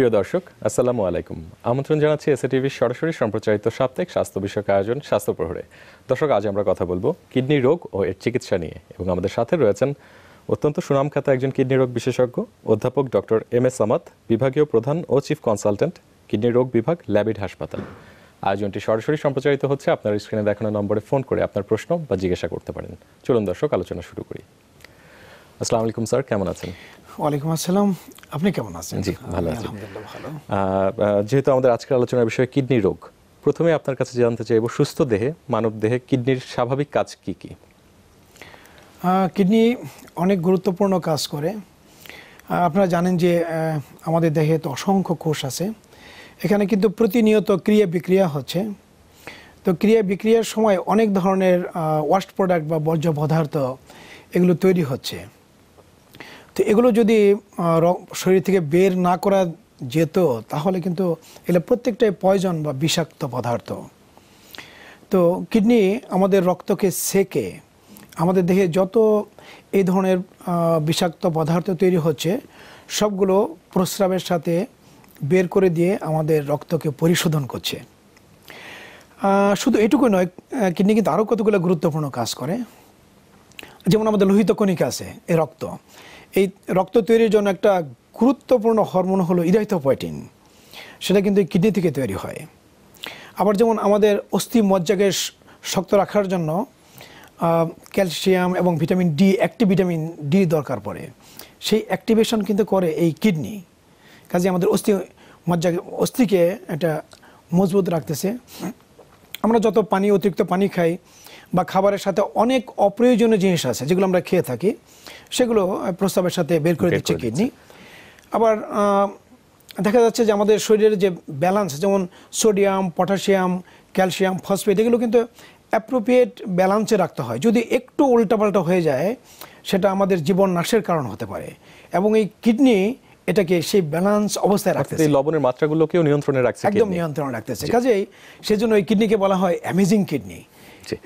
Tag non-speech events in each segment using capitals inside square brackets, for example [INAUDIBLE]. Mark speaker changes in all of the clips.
Speaker 1: প্রিয় দর্শক আসসালামু আলাইকুম আমন্ত্রণ জানাচ্ছি এসএ টিভির সরাসরি সম্প্রচারিত সাপ্তাহিক স্বাস্থ্য বিষয়ক আয়োজন স্বাস্থ্য প্রহরে দর্শক আজ আমরা কথা বলবো কিডনি রোগ ও এর চিকিৎসা নিয়ে এবং আমাদের সাথে রয়েছেন অত্যন্ত সুনামখ্যাত একজন কিডনি রোগ বিশেষজ্ঞ অধ্যাপক ডক্টর এম এস আমাত বিভাগীয় প্রধান ও চিফ কনসালটেন্ট কিডনি রোগ বিভাগ ল্যাবিড হাসপাতাল আয়োজনটি সরাসরি সম্প্রচারিত হচ্ছে আপনার স্ক্রিনে দেখানো নম্বরে ফোন করে আপনার প্রশ্ন বা জিজ্ঞাসা করতে পারেন চলুন দর্শক আলোচনা শুরু করি আসসালামু আলাইকুম স্যার কেমন আছেন
Speaker 2: ওয়ালাইকুম আসসালাম আপনি কেমন আছেন জি ভালো আছি
Speaker 1: যেহেতু আমাদের আজকের আলোচনার বিষয় কিডনি রোগ প্রথমে আপনার কাছে জানতে চাইব সুস্থ দেহে মানব দেহে কিডনির স্বাভাবিক কাজ কি কি
Speaker 2: কিডনি অনেক গুরুত্বপূর্ণ কাজ করে আপনারা জানেন যে আমাদের দেহে তো অসংখ্য কোষ আছে এখানে কিন্তু প্রতিনিয়ত ক্রিয়া বিক্রিয়া হচ্ছে তো ক্রিয়া বিক্রিয়ার সময় অনেক ধরনের ওয়াস্ট প্রোডাক্ট বা বর্জ্য পদার্থ এগুলো তৈরি হচ্ছে তো এগুলো যদি শরীর থেকে বের না করা যেত তাহলে কিন্তু এগুলো প্রত্যেকটাই পয়জন বা বিষাক্ত পদার্থ তো কিডনি আমাদের রক্তকে সেকে আমাদের দেহে যত এই ধরনের বিষাক্ত পদার্থ তৈরি হচ্ছে সবগুলো প্রস্রাবের সাথে বের করে দিয়ে আমাদের রক্তকে পরিশোধন করছে শুধু এটুকু নয় কিডনি কিন্তু আরও কতগুলো গুরুত্বপূর্ণ কাজ করে যেমন আমাদের লোহিত কণিকা আছে এ রক্ত এই রক্ত তৈরির জন্য একটা গুরুত্বপূর্ণ হরমোন হলো ইরাইথোপয়েটিন সেটা কিন্তু কিডনি থেকে তৈরি হয় আবার যেমন আমাদের অস্থি মজ্জাকে শক্ত রাখার জন্য ক্যালসিয়াম এবং ভিটামিন ডি একটি ভিটামিন ডি দরকার পড়ে সেই অ্যাক্টিভেশন কিন্তু করে এই কিডনি কাজে আমাদের অস্থি মজ্জাকে অস্থিকে এটা মজবুত রাখতেছে আমরা যত পানি অতিরিক্ত পানি খাই বা খাবারের সাথে অনেক অপ্রয়োজনীয় জিনিস আছে যেগুলো আমরা খেয়ে থাকি সেগুলো প্রস্তাবের সাথে বের করে দিচ্ছে কিডনি আবার দেখা যাচ্ছে যে আমাদের শরীরের যে ব্যালান্স যেমন সোডিয়াম পটাশিয়াম ক্যালসিয়াম ফসফেট এগুলো কিন্তু অ্যাপ্রোপ্রিয়েট ব্যালান্সে রাখতে হয় যদি একটু উল্টাপাল্টা হয়ে যায় সেটা আমাদের জীবন নাশের কারণ হতে পারে এবং এই কিডনি এটাকে সেই ব্যালান্স অবস্থায় রাখতেছে এই
Speaker 1: লবণের মাত্রাগুলোকেও নিয়ন্ত্রণে রাখছে একদম নিয়ন্ত্রণে রাখতেছে
Speaker 2: কাজেই সেজন্য এই কিডনিকে বলা হয় অ্যামেজিং কিডনি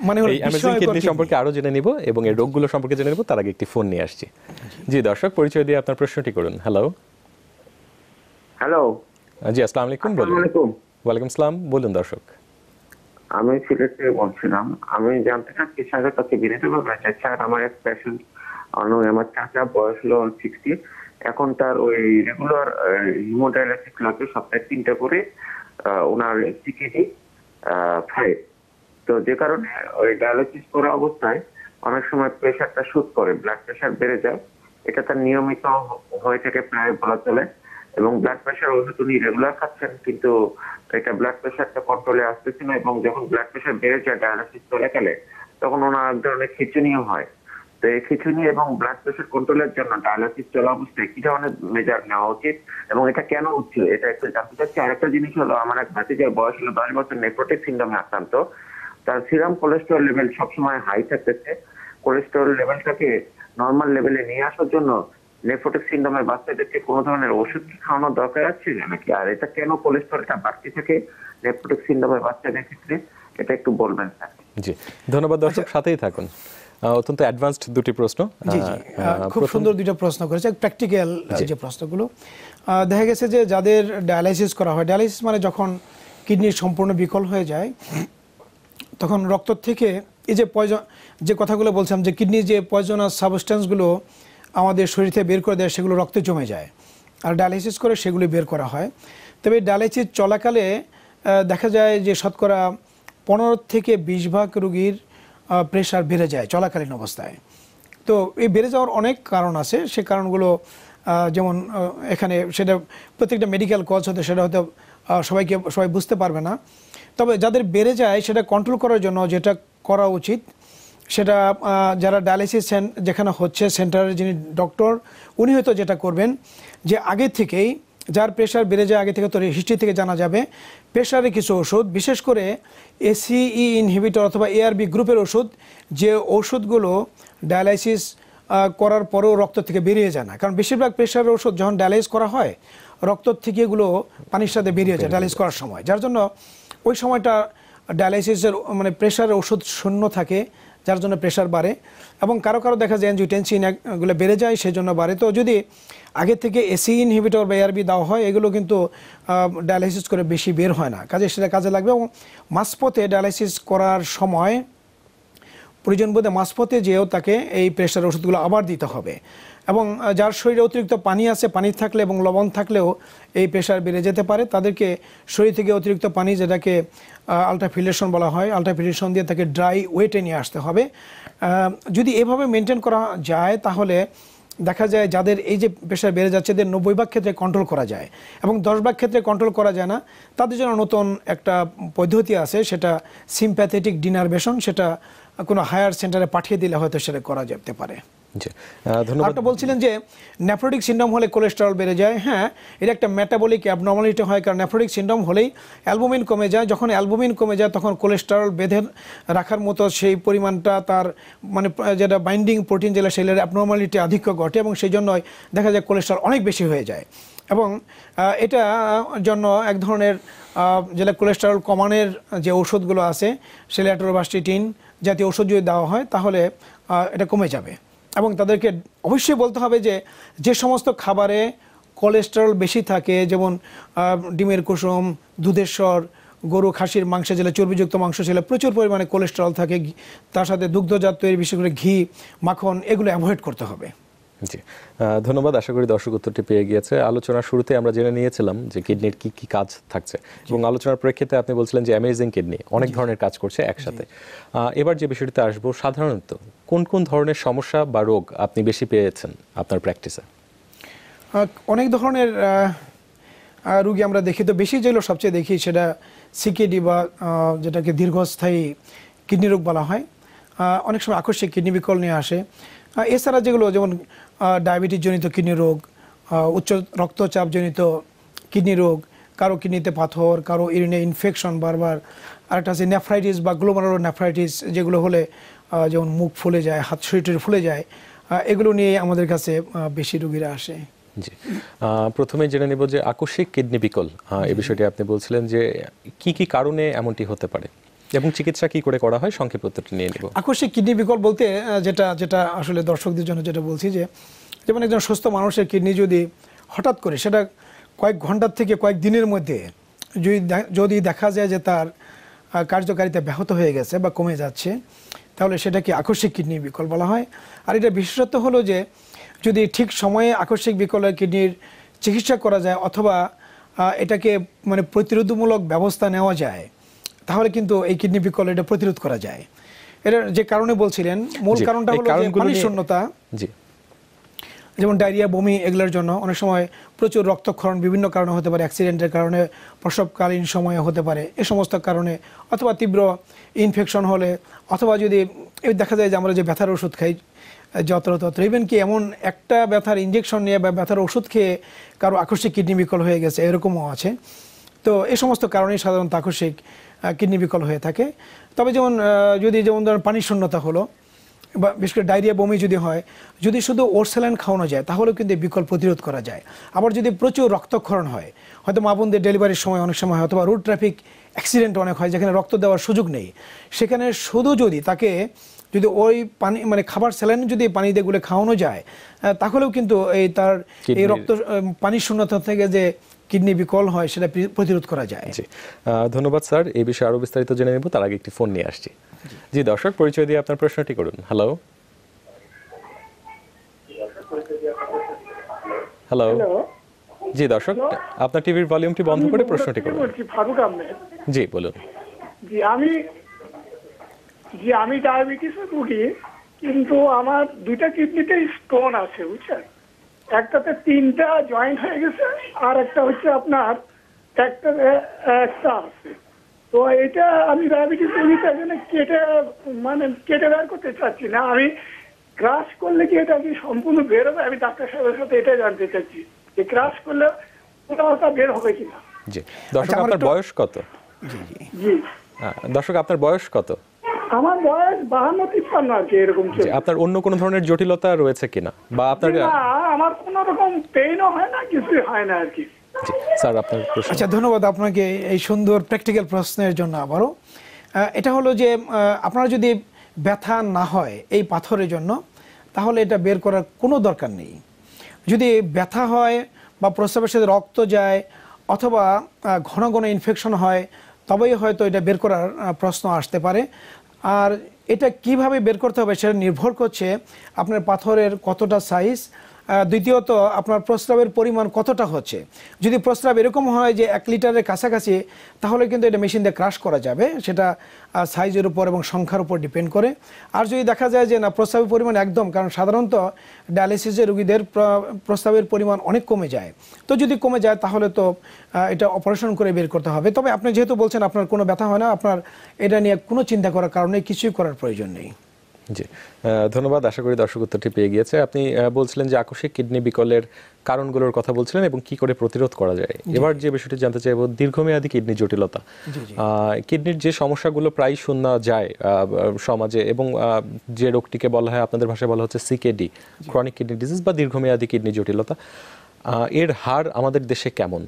Speaker 2: মানে এই অ্যামেজিং কিডনি সম্পর্কে
Speaker 1: আরো জেনে নিব এবং এই রোগগুলো সম্পর্কে জেনে নেব তার আগে একটি ফোন নিয়ে আসছি জি দর্শক পরিচয় দিয়ে আপনার প্রশ্নটি করুন হ্যালো হ্যালো জি আসসালামু আলাইকুম বলুন ওয়ালাইকুম আসসালাম বলুন দর্শক
Speaker 3: আমি সিলেট বলছিলাম আমি জানতে চাচ্ছি স্যারের কাছে বিনীত ভাবে আচ্ছা, স্যার আমার এক পেশেন্ট আমার চাচা বয়স হলো সিক্সটি এখন তার ওই রেগুলার হিমোডায়ালিসিস লাগবে সপ্তাহে তিনটা করে ওনার সিকিডি ফাইভ তো যে কারণে ওই ডায়ালিসিস করা অবস্থায় অনেক সময় প্রেশারটা শুট করে ব্লাড প্রেশার বেড়ে যায় এটা তার নিয়মিত হয়ে থাকে প্রায় বলা চলে এবং ব্লাড প্রেশার ওষুধ উনি রেগুলার খাচ্ছেন কিন্তু এটা ব্লাড প্রেশারটা কন্ট্রোলে আসতেছে না এবং যখন ব্লাড প্রেশার বেড়ে যায় ডায়ালিসিস চলাকালে তখন ওনার এক ধরনের খিচুনিও হয় তো এই খিচুনি এবং ব্লাড প্রেশার কন্ট্রোলের জন্য ডায়ালিসিস চলা অবস্থায় কি ধরনের মেজার নেওয়া উচিত এবং এটা কেন উচিত এটা একটু জানতে চাচ্ছি আরেকটা জিনিস হলো আমার এক ভাতিজার বয়স হলো দশ বছর নেক্রোটিক সিন্ডমে আক্রান্ত তার সিরাম কোলেস্ট্রল লেভেল সবসময় হাই থাকতেছে কোলেস্ট্রল লেভেলটাকে নর্মাল লেভেলে নিয়ে আসার জন্য নেফোটিক সিন্ড্রোমের বাচ্চাদেরকে কোনো ধরনের ওষুধ কি খাওয়ানোর দরকার আছে নাকি আর এটা কেন কোলেস্ট্রলটা বাড়তে থাকে নেফোটিক সিন্ড্রোমের বাচ্চাদের ক্ষেত্রে এটা একটু বলবেন স্যার
Speaker 1: জি ধন্যবাদ দর্শক সাথেই থাকুন অত্যন্ত অ্যাডভান্সড দুটি প্রশ্ন খুব সুন্দর
Speaker 2: দুটো প্রশ্ন করেছে প্র্যাকটিক্যাল যে প্রশ্নগুলো দেখা গেছে যে যাদের ডায়ালাইসিস করা হয় ডায়ালাইসিস মানে যখন কিডনির সম্পূর্ণ বিকল হয়ে যায় তখন রক্ত থেকে এই যে পয়জন যে কথাগুলো বলছিলাম যে কিডনি যে পয়জনাস সাবস্টেন্সগুলো আমাদের শরীর থেকে বের করে দেয় সেগুলো রক্তে জমে যায় আর ডায়ালিসিস করে সেগুলি বের করা হয় তবে ডায়ালিসিস চলাকালে দেখা যায় যে শতকরা পনেরো থেকে বিশ ভাগ রুগীর প্রেশার বেড়ে যায় চলাকালীন অবস্থায় তো এই বেড়ে যাওয়ার অনেক কারণ আছে সে কারণগুলো যেমন এখানে সেটা প্রত্যেকটা মেডিকেল কজ হতে সেটা হয়তো সবাইকে সবাই বুঝতে পারবে না তবে যাদের বেড়ে যায় সেটা কন্ট্রোল করার জন্য যেটা করা উচিত সেটা যারা ডায়ালিসিস যেখানে হচ্ছে সেন্টারের যিনি ডক্টর উনি হয়তো যেটা করবেন যে আগে থেকেই যার প্রেশার বেড়ে যায় আগে থেকে তো হিস্ট্রি থেকে জানা যাবে প্রেশারে কিছু ওষুধ বিশেষ করে এসিই ইনহিবিটর e অথবা এআরবি গ্রুপের ওষুধ যে ওষুধগুলো ডায়ালাইসিস করার পরেও রক্ত থেকে বেরিয়ে যায় না কারণ বেশিরভাগ প্রেশারের ওষুধ যখন ডায়ালাইস করা হয় রক্ত থেকে এগুলো পানির সাথে বেরিয়ে যায় ডায়ালাইস করার সময় যার জন্য ওই সময়টা ডায়ালাইসিসের মানে প্রেশারের ওষুধ শূন্য থাকে যার জন্য প্রেশার বাড়ে এবং কারো কারো দেখা যায় অ্যানজিউটেনসিন এগুলো বেড়ে যায় সেজন্য বাড়ে তো যদি আগে থেকে এসি ইনহিবিটর বা এয়ারবি দেওয়া হয় এগুলো কিন্তু ডায়ালাইসিস করে বেশি বের হয় না কাজে সেটা কাজে লাগবে এবং মাসপথে ডায়ালাইসিস করার সময় প্রয়োজন বোধে মাসপথে যেও তাকে এই প্রেশার ওষুধগুলো আবার দিতে হবে এবং যার শরীরে অতিরিক্ত পানি আছে পানি থাকলে এবং লবণ থাকলেও এই প্রেশার বেড়ে যেতে পারে তাদেরকে শরীর থেকে অতিরিক্ত পানি যেটাকে আলট্রাফিলেশন বলা হয় আলট্রাফিলেশন দিয়ে তাকে ড্রাই ওয়েটে নিয়ে আসতে হবে যদি এভাবে মেনটেন করা যায় তাহলে দেখা যায় যাদের এই যে প্রেশার বেড়ে যাচ্ছে এদের নব্বই ভাগ ক্ষেত্রে কন্ট্রোল করা যায় এবং দশ ভাগ ক্ষেত্রে কন্ট্রোল করা যায় না তাদের জন্য নতুন একটা পদ্ধতি আছে সেটা সিম্প্যাথেটিক ডিনারভেশন সেটা কোনো হায়ার সেন্টারে পাঠিয়ে দিলে হয়তো সেটা করা যেতে পারে ধন্যবাদ বলছিলেন যে নেফ্রোটিক সিন্ড্রোম হলে কোলেস্টেরল বেড়ে যায় হ্যাঁ এটা একটা মেটাবলিক অ্যাবনর্মালিটি হয় কারণ নেফ্রোটিক সিন্ড্রোম হলেই অ্যালবুমিন কমে যায় যখন অ্যালবুমিন কমে যায় তখন কোলেস্টেরল বেঁধে রাখার মতো সেই পরিমাণটা তার মানে যেটা বাইন্ডিং প্রোটিন যেটা সেলের অ্যাবনর্মালিটি আধিক্য ঘটে এবং সেই জন্যই দেখা যায় কোলেস্টেরল অনেক বেশি হয়ে যায় এবং এটা জন্য এক ধরনের যেটা কোলেস্টেরল কমানের যে ওষুধগুলো আছে সেলেটোরোবাস্টিটিন জাতীয় ওষুধ যদি দেওয়া হয় তাহলে এটা কমে যাবে এবং তাদেরকে অবশ্যই বলতে হবে যে যে সমস্ত খাবারে কোলেস্টেরল বেশি থাকে যেমন ডিমের কুসুম দুধের স্বর গরু খাসির মাংস ছেলে চর্বিযুক্ত মাংস ছেলে প্রচুর পরিমাণে কোলেস্টেরল থাকে তার সাথে দুগ্ধজাত তৈরি বিশেষ করে ঘি মাখন এগুলো অ্যাভয়েড করতে হবে
Speaker 1: জি ধন্যবাদ আশা করি দর্শক উত্তরটি পেয়ে গিয়েছে আলোচনার শুরুতে আমরা জেনে নিয়েছিলাম যে কিডনির কি কি কাজ থাকছে এবং আলোচনার প্রেক্ষিতে আপনি বলছিলেন যে অ্যামেজিং কিডনি অনেক ধরনের কাজ করছে একসাথে এবার যে বিষয়টিতে আসবো সাধারণত কোন কোন ধরনের সমস্যা বা রোগ আপনি বেশি পেয়েছেন আপনার প্র্যাকটিসে
Speaker 2: অনেক ধরনের রুগী আমরা দেখি তো বেশি যেগুলো সবচেয়ে দেখি সেটা সিকেডি বা যেটাকে দীর্ঘস্থায়ী কিডনি রোগ বলা হয় অনেক সময় আকস্মিক কিডনি বিকল নিয়ে আসে এছাড়া যেগুলো যেমন ডায়াবেটিসজনিত কিডনি রোগ উচ্চ রক্তচাপজনিত কিডনি রোগ কারো কিডনিতে পাথর কারো ইউরিনে ইনফেকশন বারবার আরেকটা আছে নেফ্রাইটিস বা গ্লোমারোর নেফ্রাইটিস যেগুলো হলে যেমন মুখ ফুলে যায় হাত শরীর ফুলে যায় এগুলো নিয়ে আমাদের কাছে বেশি রুগীরা আসে
Speaker 1: জি প্রথমে জেনে নেব যে আকস্মিক কিডনি বিকল এই বিষয়টি আপনি বলছিলেন যে কি কি কারণে এমনটি হতে পারে এবং চিকিৎসা কি করে করা হয় সংক্ষেপে নিয়ে নেব
Speaker 2: আকস্মিক কিডনি বিকল বলতে যেটা যেটা আসলে দর্শকদের জন্য যেটা বলছি যে যেমন একজন সুস্থ মানুষের কিডনি যদি হঠাৎ করে সেটা কয়েক ঘন্টার থেকে কয়েক দিনের মধ্যে যদি যদি দেখা যায় যে তার কার্যকারিতা ব্যাহত হয়ে গেছে বা কমে যাচ্ছে তাহলে সেটাকে আকস্মিক কিডনি বিকল বলা হয় আর এটা বিশেষত হলো যে যদি ঠিক সময়ে আকস্মিক বিকলের কিডনির চিকিৎসা করা যায় অথবা এটাকে মানে প্রতিরোধমূলক ব্যবস্থা নেওয়া যায় তাহলে কিন্তু এই কিডনি বিকল এটা প্রতিরোধ করা যায় এটা যে কারণে বলছিলেন মূল কারণটা হলো পানির শূন্যতা জি যেমন ডায়রিয়া বমি এগুলোর জন্য অনেক সময় প্রচুর রক্তক্ষরণ বিভিন্ন কারণে হতে পারে অ্যাক্সিডেন্টের কারণে প্রসবকালীন সময়ে হতে পারে এ সমস্ত কারণে অথবা তীব্র ইনফেকশন হলে অথবা যদি এই দেখা যায় যে আমরা যে ব্যথার ওষুধ খাই যত তত ইভেন কি এমন একটা ব্যথার ইঞ্জেকশন নিয়ে বা ব্যথার ওষুধ খেয়ে কারো আকস্মিক কিডনি বিকল হয়ে গেছে এরকমও আছে তো এ সমস্ত কারণেই সাধারণত আকস্মিক কিডনি বিকল হয়ে থাকে তবে যেমন যদি যেমন ধরেন পানির শূন্যতা হলো বা বিশেষ করে ডায়রিয়া বমি যদি হয় যদি শুধু ওরসেলাইন খাওয়ানো যায় তাহলেও কিন্তু বিকল প্রতিরোধ করা যায় আবার যদি প্রচুর রক্তক্ষরণ হয় হয়তো মা বোনদের ডেলিভারির সময় অনেক সময় হয় অথবা রোড ট্রাফিক অ্যাক্সিডেন্ট অনেক হয় যেখানে রক্ত দেওয়ার সুযোগ নেই সেখানে শুধু যদি তাকে যদি ওই পানি মানে খাবার স্যালাইন যদি পানি দিয়ে গুলে খাওয়ানো যায় তাহলেও কিন্তু এই তার এই রক্ত পানির শূন্যতা থেকে যে কিডনি বিকল হয় সেটা প্রতিরোধ করা যায় জি
Speaker 1: ধন্যবাদ স্যার এই বিষয়ে আরো বিস্তারিত জেনে নেব তার আগে একটি ফোন নিয়ে আসছি জি দর্শক পরিচয় দিয়ে আপনার প্রশ্নটি করুন হ্যালো হ্যালো জি দর্শক আপনার টিভির ভলিউমটি বন্ধ করে প্রশ্নটি করুন
Speaker 3: ফারুক আহমেদ জি বলুন জি আমি জি আমি ডায়াবেটিসের রোগী কিন্তু আমার দুইটা কিডনিতে স্টোন আছে বুঝছেন একটাতে তিনটা জয়েন্ট হয়ে গেছে আর একটা হচ্ছে আপনার একটাতে একটা আছে তো এটা আমি ডায়াবেটিস রোগী তাই জন্য কেটে মানে কেটে বের করতে চাচ্ছি না আমি ক্রাশ করলে কি এটা কি সম্পূর্ণ বের হবে আমি ডাক্তার সাহেবের সাথে এটা জানতে চাচ্ছি যে ক্রাশ করলে ওটা বের হবে কিনা
Speaker 1: জি দর্শক আচ্ছা, আপনার বয়স কত জি দর্শক আপনার বয়স কত
Speaker 3: আমার বয়স বাহান্ন তিপ্পান্ন আর কি এরকম
Speaker 1: আপনার অন্য কোন ধরনের জটিলতা রয়েছে কিনা বা আপনার
Speaker 3: আমার কোন রকম পেইনও হয় না
Speaker 1: কিছুই হয় না আর কি স্যার আপনার প্রশ্ন আচ্ছা ধন্যবাদ
Speaker 2: আপনাকে এই সুন্দর প্র্যাকটিক্যাল প্রশ্নের জন্য আবারও এটা হলো যে আপনার যদি ব্যথা না হয় এই পাথরের জন্য তাহলে এটা বের করার কোনো দরকার নেই যদি ব্যথা হয় বা প্রস্রাবের সাথে রক্ত যায় অথবা ঘন ঘন ইনফেকশন হয় তবেই হয়তো এটা বের করার প্রশ্ন আসতে পারে আর এটা কিভাবে বের করতে হবে সেটা নির্ভর করছে আপনার পাথরের কতটা সাইজ দ্বিতীয়ত আপনার প্রস্রাবের পরিমাণ কতটা হচ্ছে যদি প্রস্রাব এরকম হয় যে এক লিটারের কাছাকাছি তাহলে কিন্তু এটা মেশিন দিয়ে ক্রাশ করা যাবে সেটা সাইজের উপর এবং সংখ্যার উপর ডিপেন্ড করে আর যদি দেখা যায় যে না প্রস্রাবের পরিমাণ একদম কারণ সাধারণত ডায়ালিসিসের রুগীদের প্রস্রাবের পরিমাণ অনেক কমে যায় তো যদি কমে যায় তাহলে তো এটা অপারেশন করে বের করতে হবে তবে আপনি যেহেতু বলছেন আপনার কোনো ব্যথা হয় না আপনার এটা নিয়ে কোনো চিন্তা করার কারণে কিছুই করার প্রয়োজন নেই
Speaker 1: জি ধন্যবাদ আশা করি দর্শক উত্তরটি পেয়ে গিয়েছে আপনি বলছিলেন যে আকস্মিক কিডনি বিকলের কারণগুলোর কথা বলছিলেন এবং কি করে প্রতিরোধ করা যায় এবার যে বিষয়টি জানতে চাইব দীর্ঘমেয়াদী কিডনি জটিলতা কিডনির যে সমস্যাগুলো প্রায় শোনা যায় সমাজে এবং যে রোগটিকে বলা হয় আপনাদের ভাষায় বলা হচ্ছে সিকেডি ক্রনিক কিডনি ডিজিজ বা দীর্ঘমেয়াদী কিডনি জটিলতা এর হার আমাদের দেশে কেমন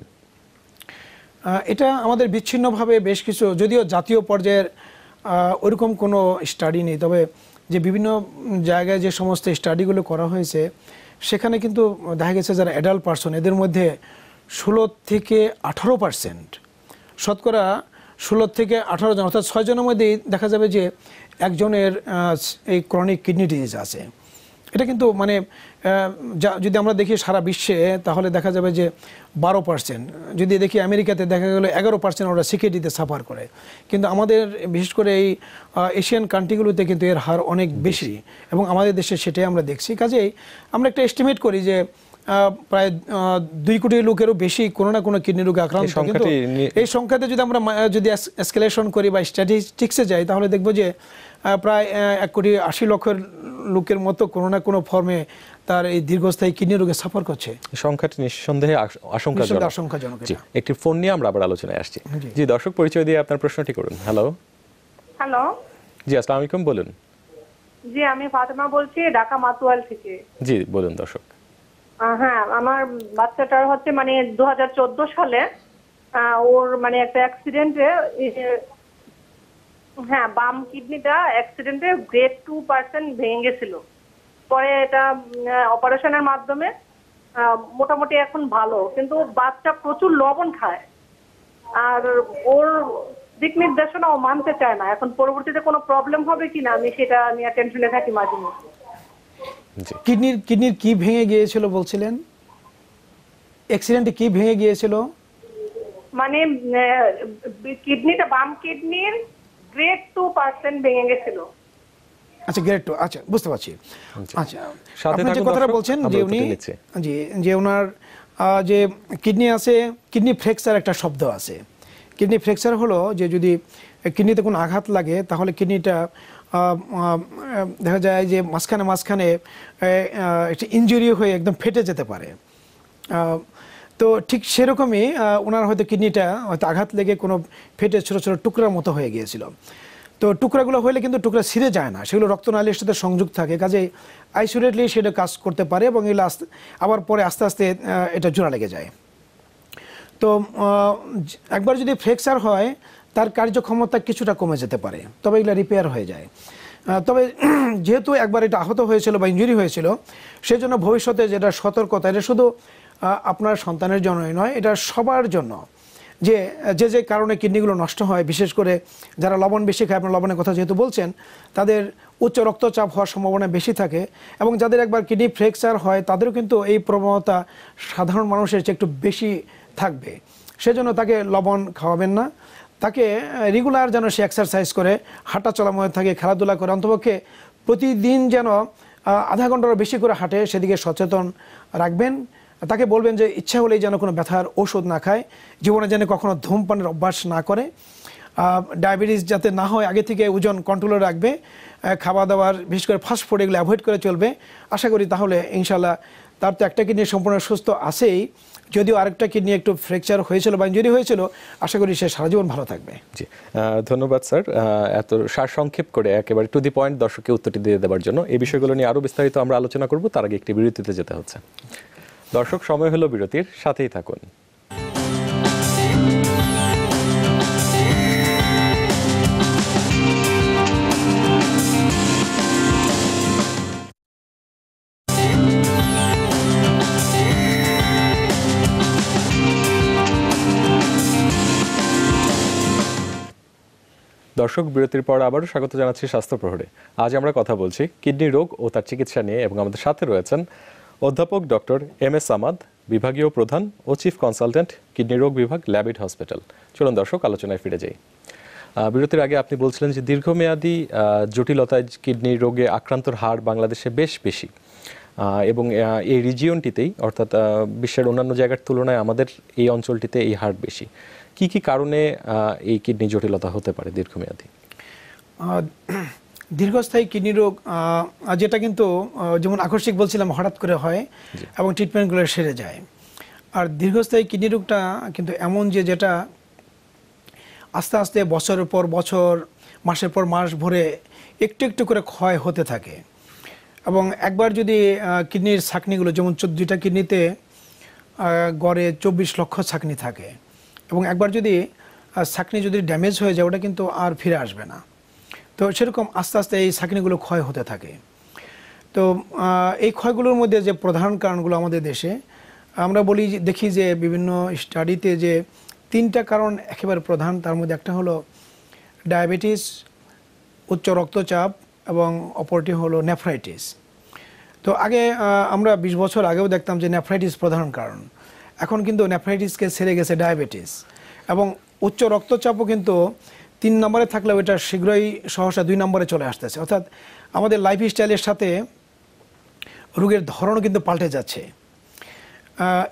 Speaker 2: এটা আমাদের বিচ্ছিন্নভাবে বেশ কিছু যদিও জাতীয় পর্যায়ের ওইরকম কোনো স্টাডি নেই তবে যে বিভিন্ন জায়গায় যে সমস্ত স্টাডিগুলো করা হয়েছে সেখানে কিন্তু দেখা গেছে যারা অ্যাডাল্ট পার্সন এদের মধ্যে ষোলো থেকে আঠারো পার্সেন্ট শতকরা ষোলো থেকে আঠারো জন অর্থাৎ ছয়জনের মধ্যেই দেখা যাবে যে একজনের এই ক্রনিক কিডনি ডিজিজ আছে এটা কিন্তু মানে যদি আমরা দেখি সারা বিশ্বে তাহলে দেখা যাবে যে বারো পার্সেন্ট যদি দেখি আমেরিকাতে দেখা গেলো এগারো পার্সেন্ট ওরা সিকিউরিটিতে সাফার করে কিন্তু আমাদের বিশেষ করে এই এশিয়ান কান্ট্রিগুলোতে কিন্তু এর হার অনেক বেশি এবং আমাদের দেশে সেটাই আমরা দেখছি কাজেই আমরা একটা এস্টিমেট করি যে প্রায় দুই কোটি লোকেরও বেশি কোনো না কোনো কিডনি রোগে আক্রান্ত কিন্তু এই সংখ্যাতে যদি আমরা যদি এসকেলেশন করি বা স্ট্যাটিস্টিক্সে যাই তাহলে দেখবো যে প্রায় এক কোটি আশি লক্ষের লোকের মতো কোনো না কোনো ফর্মে তার এই দীর্ঘস্থায়ী কিডনি রোগে সাফার করছে
Speaker 1: সংখ্যাটি নিঃসন্দেহে আশঙ্কাজনক একটি ফোন নিয়ে আমরা আবার আলোচনায় আসছি জি দর্শক পরিচয় দিয়ে আপনার প্রশ্নটি করুন হ্যালো হ্যালো জি আসসালামু আলাইকুম বলুন
Speaker 3: জি আমি ফাতেমা বলছি ঢাকা মাতুয়াল থেকে
Speaker 1: জি বলুন দর্শক
Speaker 3: হ্যাঁ আমার বাচ্চাটার হচ্ছে মানে দু সালে ওর মানে একটা অ্যাক্সিডেন্টে হ্যাঁ বাম কিডনিটা অ্যাক্সিডেন্টে গ্রেড টু পার্সেন্ট ভেঙে গেছিল পরে এটা অপারেশনের মাধ্যমে মোটামুটি এখন ভালো কিন্তু বাচ্চা প্রচুর লবণ খায় আর ওর দিক নির্দেশনা ও মানতে চায় না এখন পরবর্তীতে কোনো প্রবলেম হবে কিনা আমি সেটা নিয়ে টেনশনে থাকি মাঝে মধ্যে
Speaker 2: কিডনির কিডনির কি ভেঙে গিয়েছিল বলছিলেন অ্যাক্সিডেন্টে কি ভেঙে গিয়েছিল
Speaker 3: মানে কিডনিটা বাম কিডনির গ্রেড টু পার্সেন্ট ভেঙে গেছিল
Speaker 2: আচ্ছা টু আচ্ছা বুঝতে পারছি আচ্ছা, আচ্ছা আপনি যে কথাটা বলছেন যে উনি জি যে ওনার যে কিডনি আছে কিডনি ফ্র্যাকচার একটা শব্দ আছে কিডনি ফ্র্যাকচার হলো যে যদি কিডনিতে কোনো আঘাত লাগে তাহলে কিডনিটা দেখা যায় যে মাঝখানে মাঝখানে একটা ইঞ্জুরি হয়ে একদম ফেটে যেতে পারে তো ঠিক সেরকমই ওনার হয়তো কিডনিটা হয়তো আঘাত লেগে কোনো ফেটে ছোটো ছোটো টুকরার মতো হয়ে গিয়েছিল তো টুকরাগুলো হলে কিন্তু টুকরা ছিঁড়ে যায় না সেগুলো রক্তনালীর সাথে সংযুক্ত থাকে কাজে আইসোলেটলি সেটা কাজ করতে পারে এবং এগুলো আস্তে আবার পরে আস্তে আস্তে এটা জোড়া লেগে যায় তো একবার যদি ফ্রেক্সার হয় তার কার্যক্ষমতা কিছুটা কমে যেতে পারে তবে এগুলো রিপেয়ার হয়ে যায় তবে [CLEARS THROAT] যেহেতু একবার এটা আহত হয়েছিল বা ইঞ্জুরি হয়েছিল জন্য ভবিষ্যতে যেটা সতর্কতা এটা শুধু আপনার সন্তানের জন্যই নয় এটা সবার জন্য যে যে যে কারণে কিডনিগুলো নষ্ট হয় বিশেষ করে যারা লবণ বেশি খায় আপনার লবণের কথা যেহেতু বলছেন তাদের উচ্চ রক্তচাপ হওয়ার সম্ভাবনা বেশি থাকে এবং যাদের একবার কিডনি ফ্রেকচার হয় তাদেরও কিন্তু এই প্রবণতা সাধারণ মানুষের চেয়ে একটু বেশি থাকবে সেজন্য তাকে লবণ খাওয়াবেন না তাকে রেগুলার যেন সে এক্সারসাইজ করে হাঁটা চলাময় থাকে খেলাধুলা করে অন্তপক্ষে প্রতিদিন যেন আধা ঘন্টারও বেশি করে হাঁটে সেদিকে সচেতন রাখবেন তাকে বলবেন যে ইচ্ছা হলেই যেন কোনো ব্যথার ওষুধ না খায় জীবনে যেন কখনো ধূমপানের অভ্যাস না করে ডায়াবেটিস যাতে না হয় আগে থেকে ওজন কন্ট্রোলে রাখবে খাওয়া দাওয়ার বিশেষ করে ফাস্টফুড এগুলো অ্যাভয়েড করে চলবে আশা করি তাহলে ইনশাল্লাহ তার তো একটা কিডনি সম্পূর্ণ সুস্থ আছেই যদিও আরেকটা কিডনি একটু ফ্র্যাকচার হয়েছিল বা ইঞ্জুরি হয়েছিল আশা করি সে সারা জীবন ভালো থাকবে
Speaker 1: জি ধন্যবাদ স্যার এত সারসংক্ষেপ করে একেবারে টু দি পয়েন্ট দর্শককে উত্তরটি দিয়ে দেওয়ার জন্য এই বিষয়গুলো নিয়ে আরও বিস্তারিত আমরা আলোচনা করব তার আগে একটি বিরতিতে যেতে হচ্ছে দর্শক সময় হলো বিরতির সাথেই থাকুন দর্শক বিরতির পর আবারও স্বাগত জানাচ্ছি স্বাস্থ্য প্রহরে আজ আমরা কথা বলছি কিডনি রোগ ও তার চিকিৎসা নিয়ে এবং আমাদের সাথে রয়েছেন অধ্যাপক ডক্টর এম এস আমাদ বিভাগীয় প্রধান ও চিফ কনসালটেন্ট কিডনি রোগ বিভাগ ল্যাবিড হসপিটাল চলুন দর্শক আলোচনায় ফিরে যাই বিরতির আগে আপনি বলছিলেন যে দীর্ঘমেয়াদী জটিলতায় কিডনি রোগে আক্রান্তর হার বাংলাদেশে বেশ বেশি এবং এই রিজিয়নটিতেই অর্থাৎ বিশ্বের অন্যান্য জায়গার তুলনায় আমাদের এই অঞ্চলটিতে এই হার বেশি কি কি কারণে এই কিডনি জটিলতা হতে পারে দীর্ঘমেয়াদী
Speaker 2: দীর্ঘস্থায়ী কিডনি রোগ যেটা কিন্তু যেমন আকস্মিক বলছিলাম হঠাৎ করে হয় এবং ট্রিটমেন্টগুলো সেরে যায় আর দীর্ঘস্থায়ী কিডনি রোগটা কিন্তু এমন যে যেটা আস্তে আস্তে বছরের পর বছর মাসের পর মাস ভরে একটু একটু করে ক্ষয় হতে থাকে এবং একবার যদি কিডনির ছাকনিগুলো যেমন চোদ্দটা কিডনিতে গড়ে চব্বিশ লক্ষ ছাকনি থাকে এবং একবার যদি ছাকনি যদি ড্যামেজ হয়ে যায় ওটা কিন্তু আর ফিরে আসবে না তো সেরকম আস্তে আস্তে এই সাকিনিগুলো ক্ষয় হতে থাকে তো এই ক্ষয়গুলোর মধ্যে যে প্রধান কারণগুলো আমাদের দেশে আমরা বলি দেখি যে বিভিন্ন স্টাডিতে যে তিনটা কারণ একেবারে প্রধান তার মধ্যে একটা হলো ডায়াবেটিস উচ্চ রক্তচাপ এবং অপরটি হলো নেফ্রাইটিস তো আগে আমরা ২০ বছর আগেও দেখতাম যে নেফ্রাইটিস প্রধান কারণ এখন কিন্তু নেফ্রাইটিসকে ছেড়ে গেছে ডায়াবেটিস এবং উচ্চ রক্তচাপও কিন্তু তিন নম্বরে থাকলে ওইটা শীঘ্রই সহসা দুই নম্বরে চলে আসতেছে অর্থাৎ আমাদের লাইফ স্টাইলের সাথে রোগের ধরনও কিন্তু পাল্টে যাচ্ছে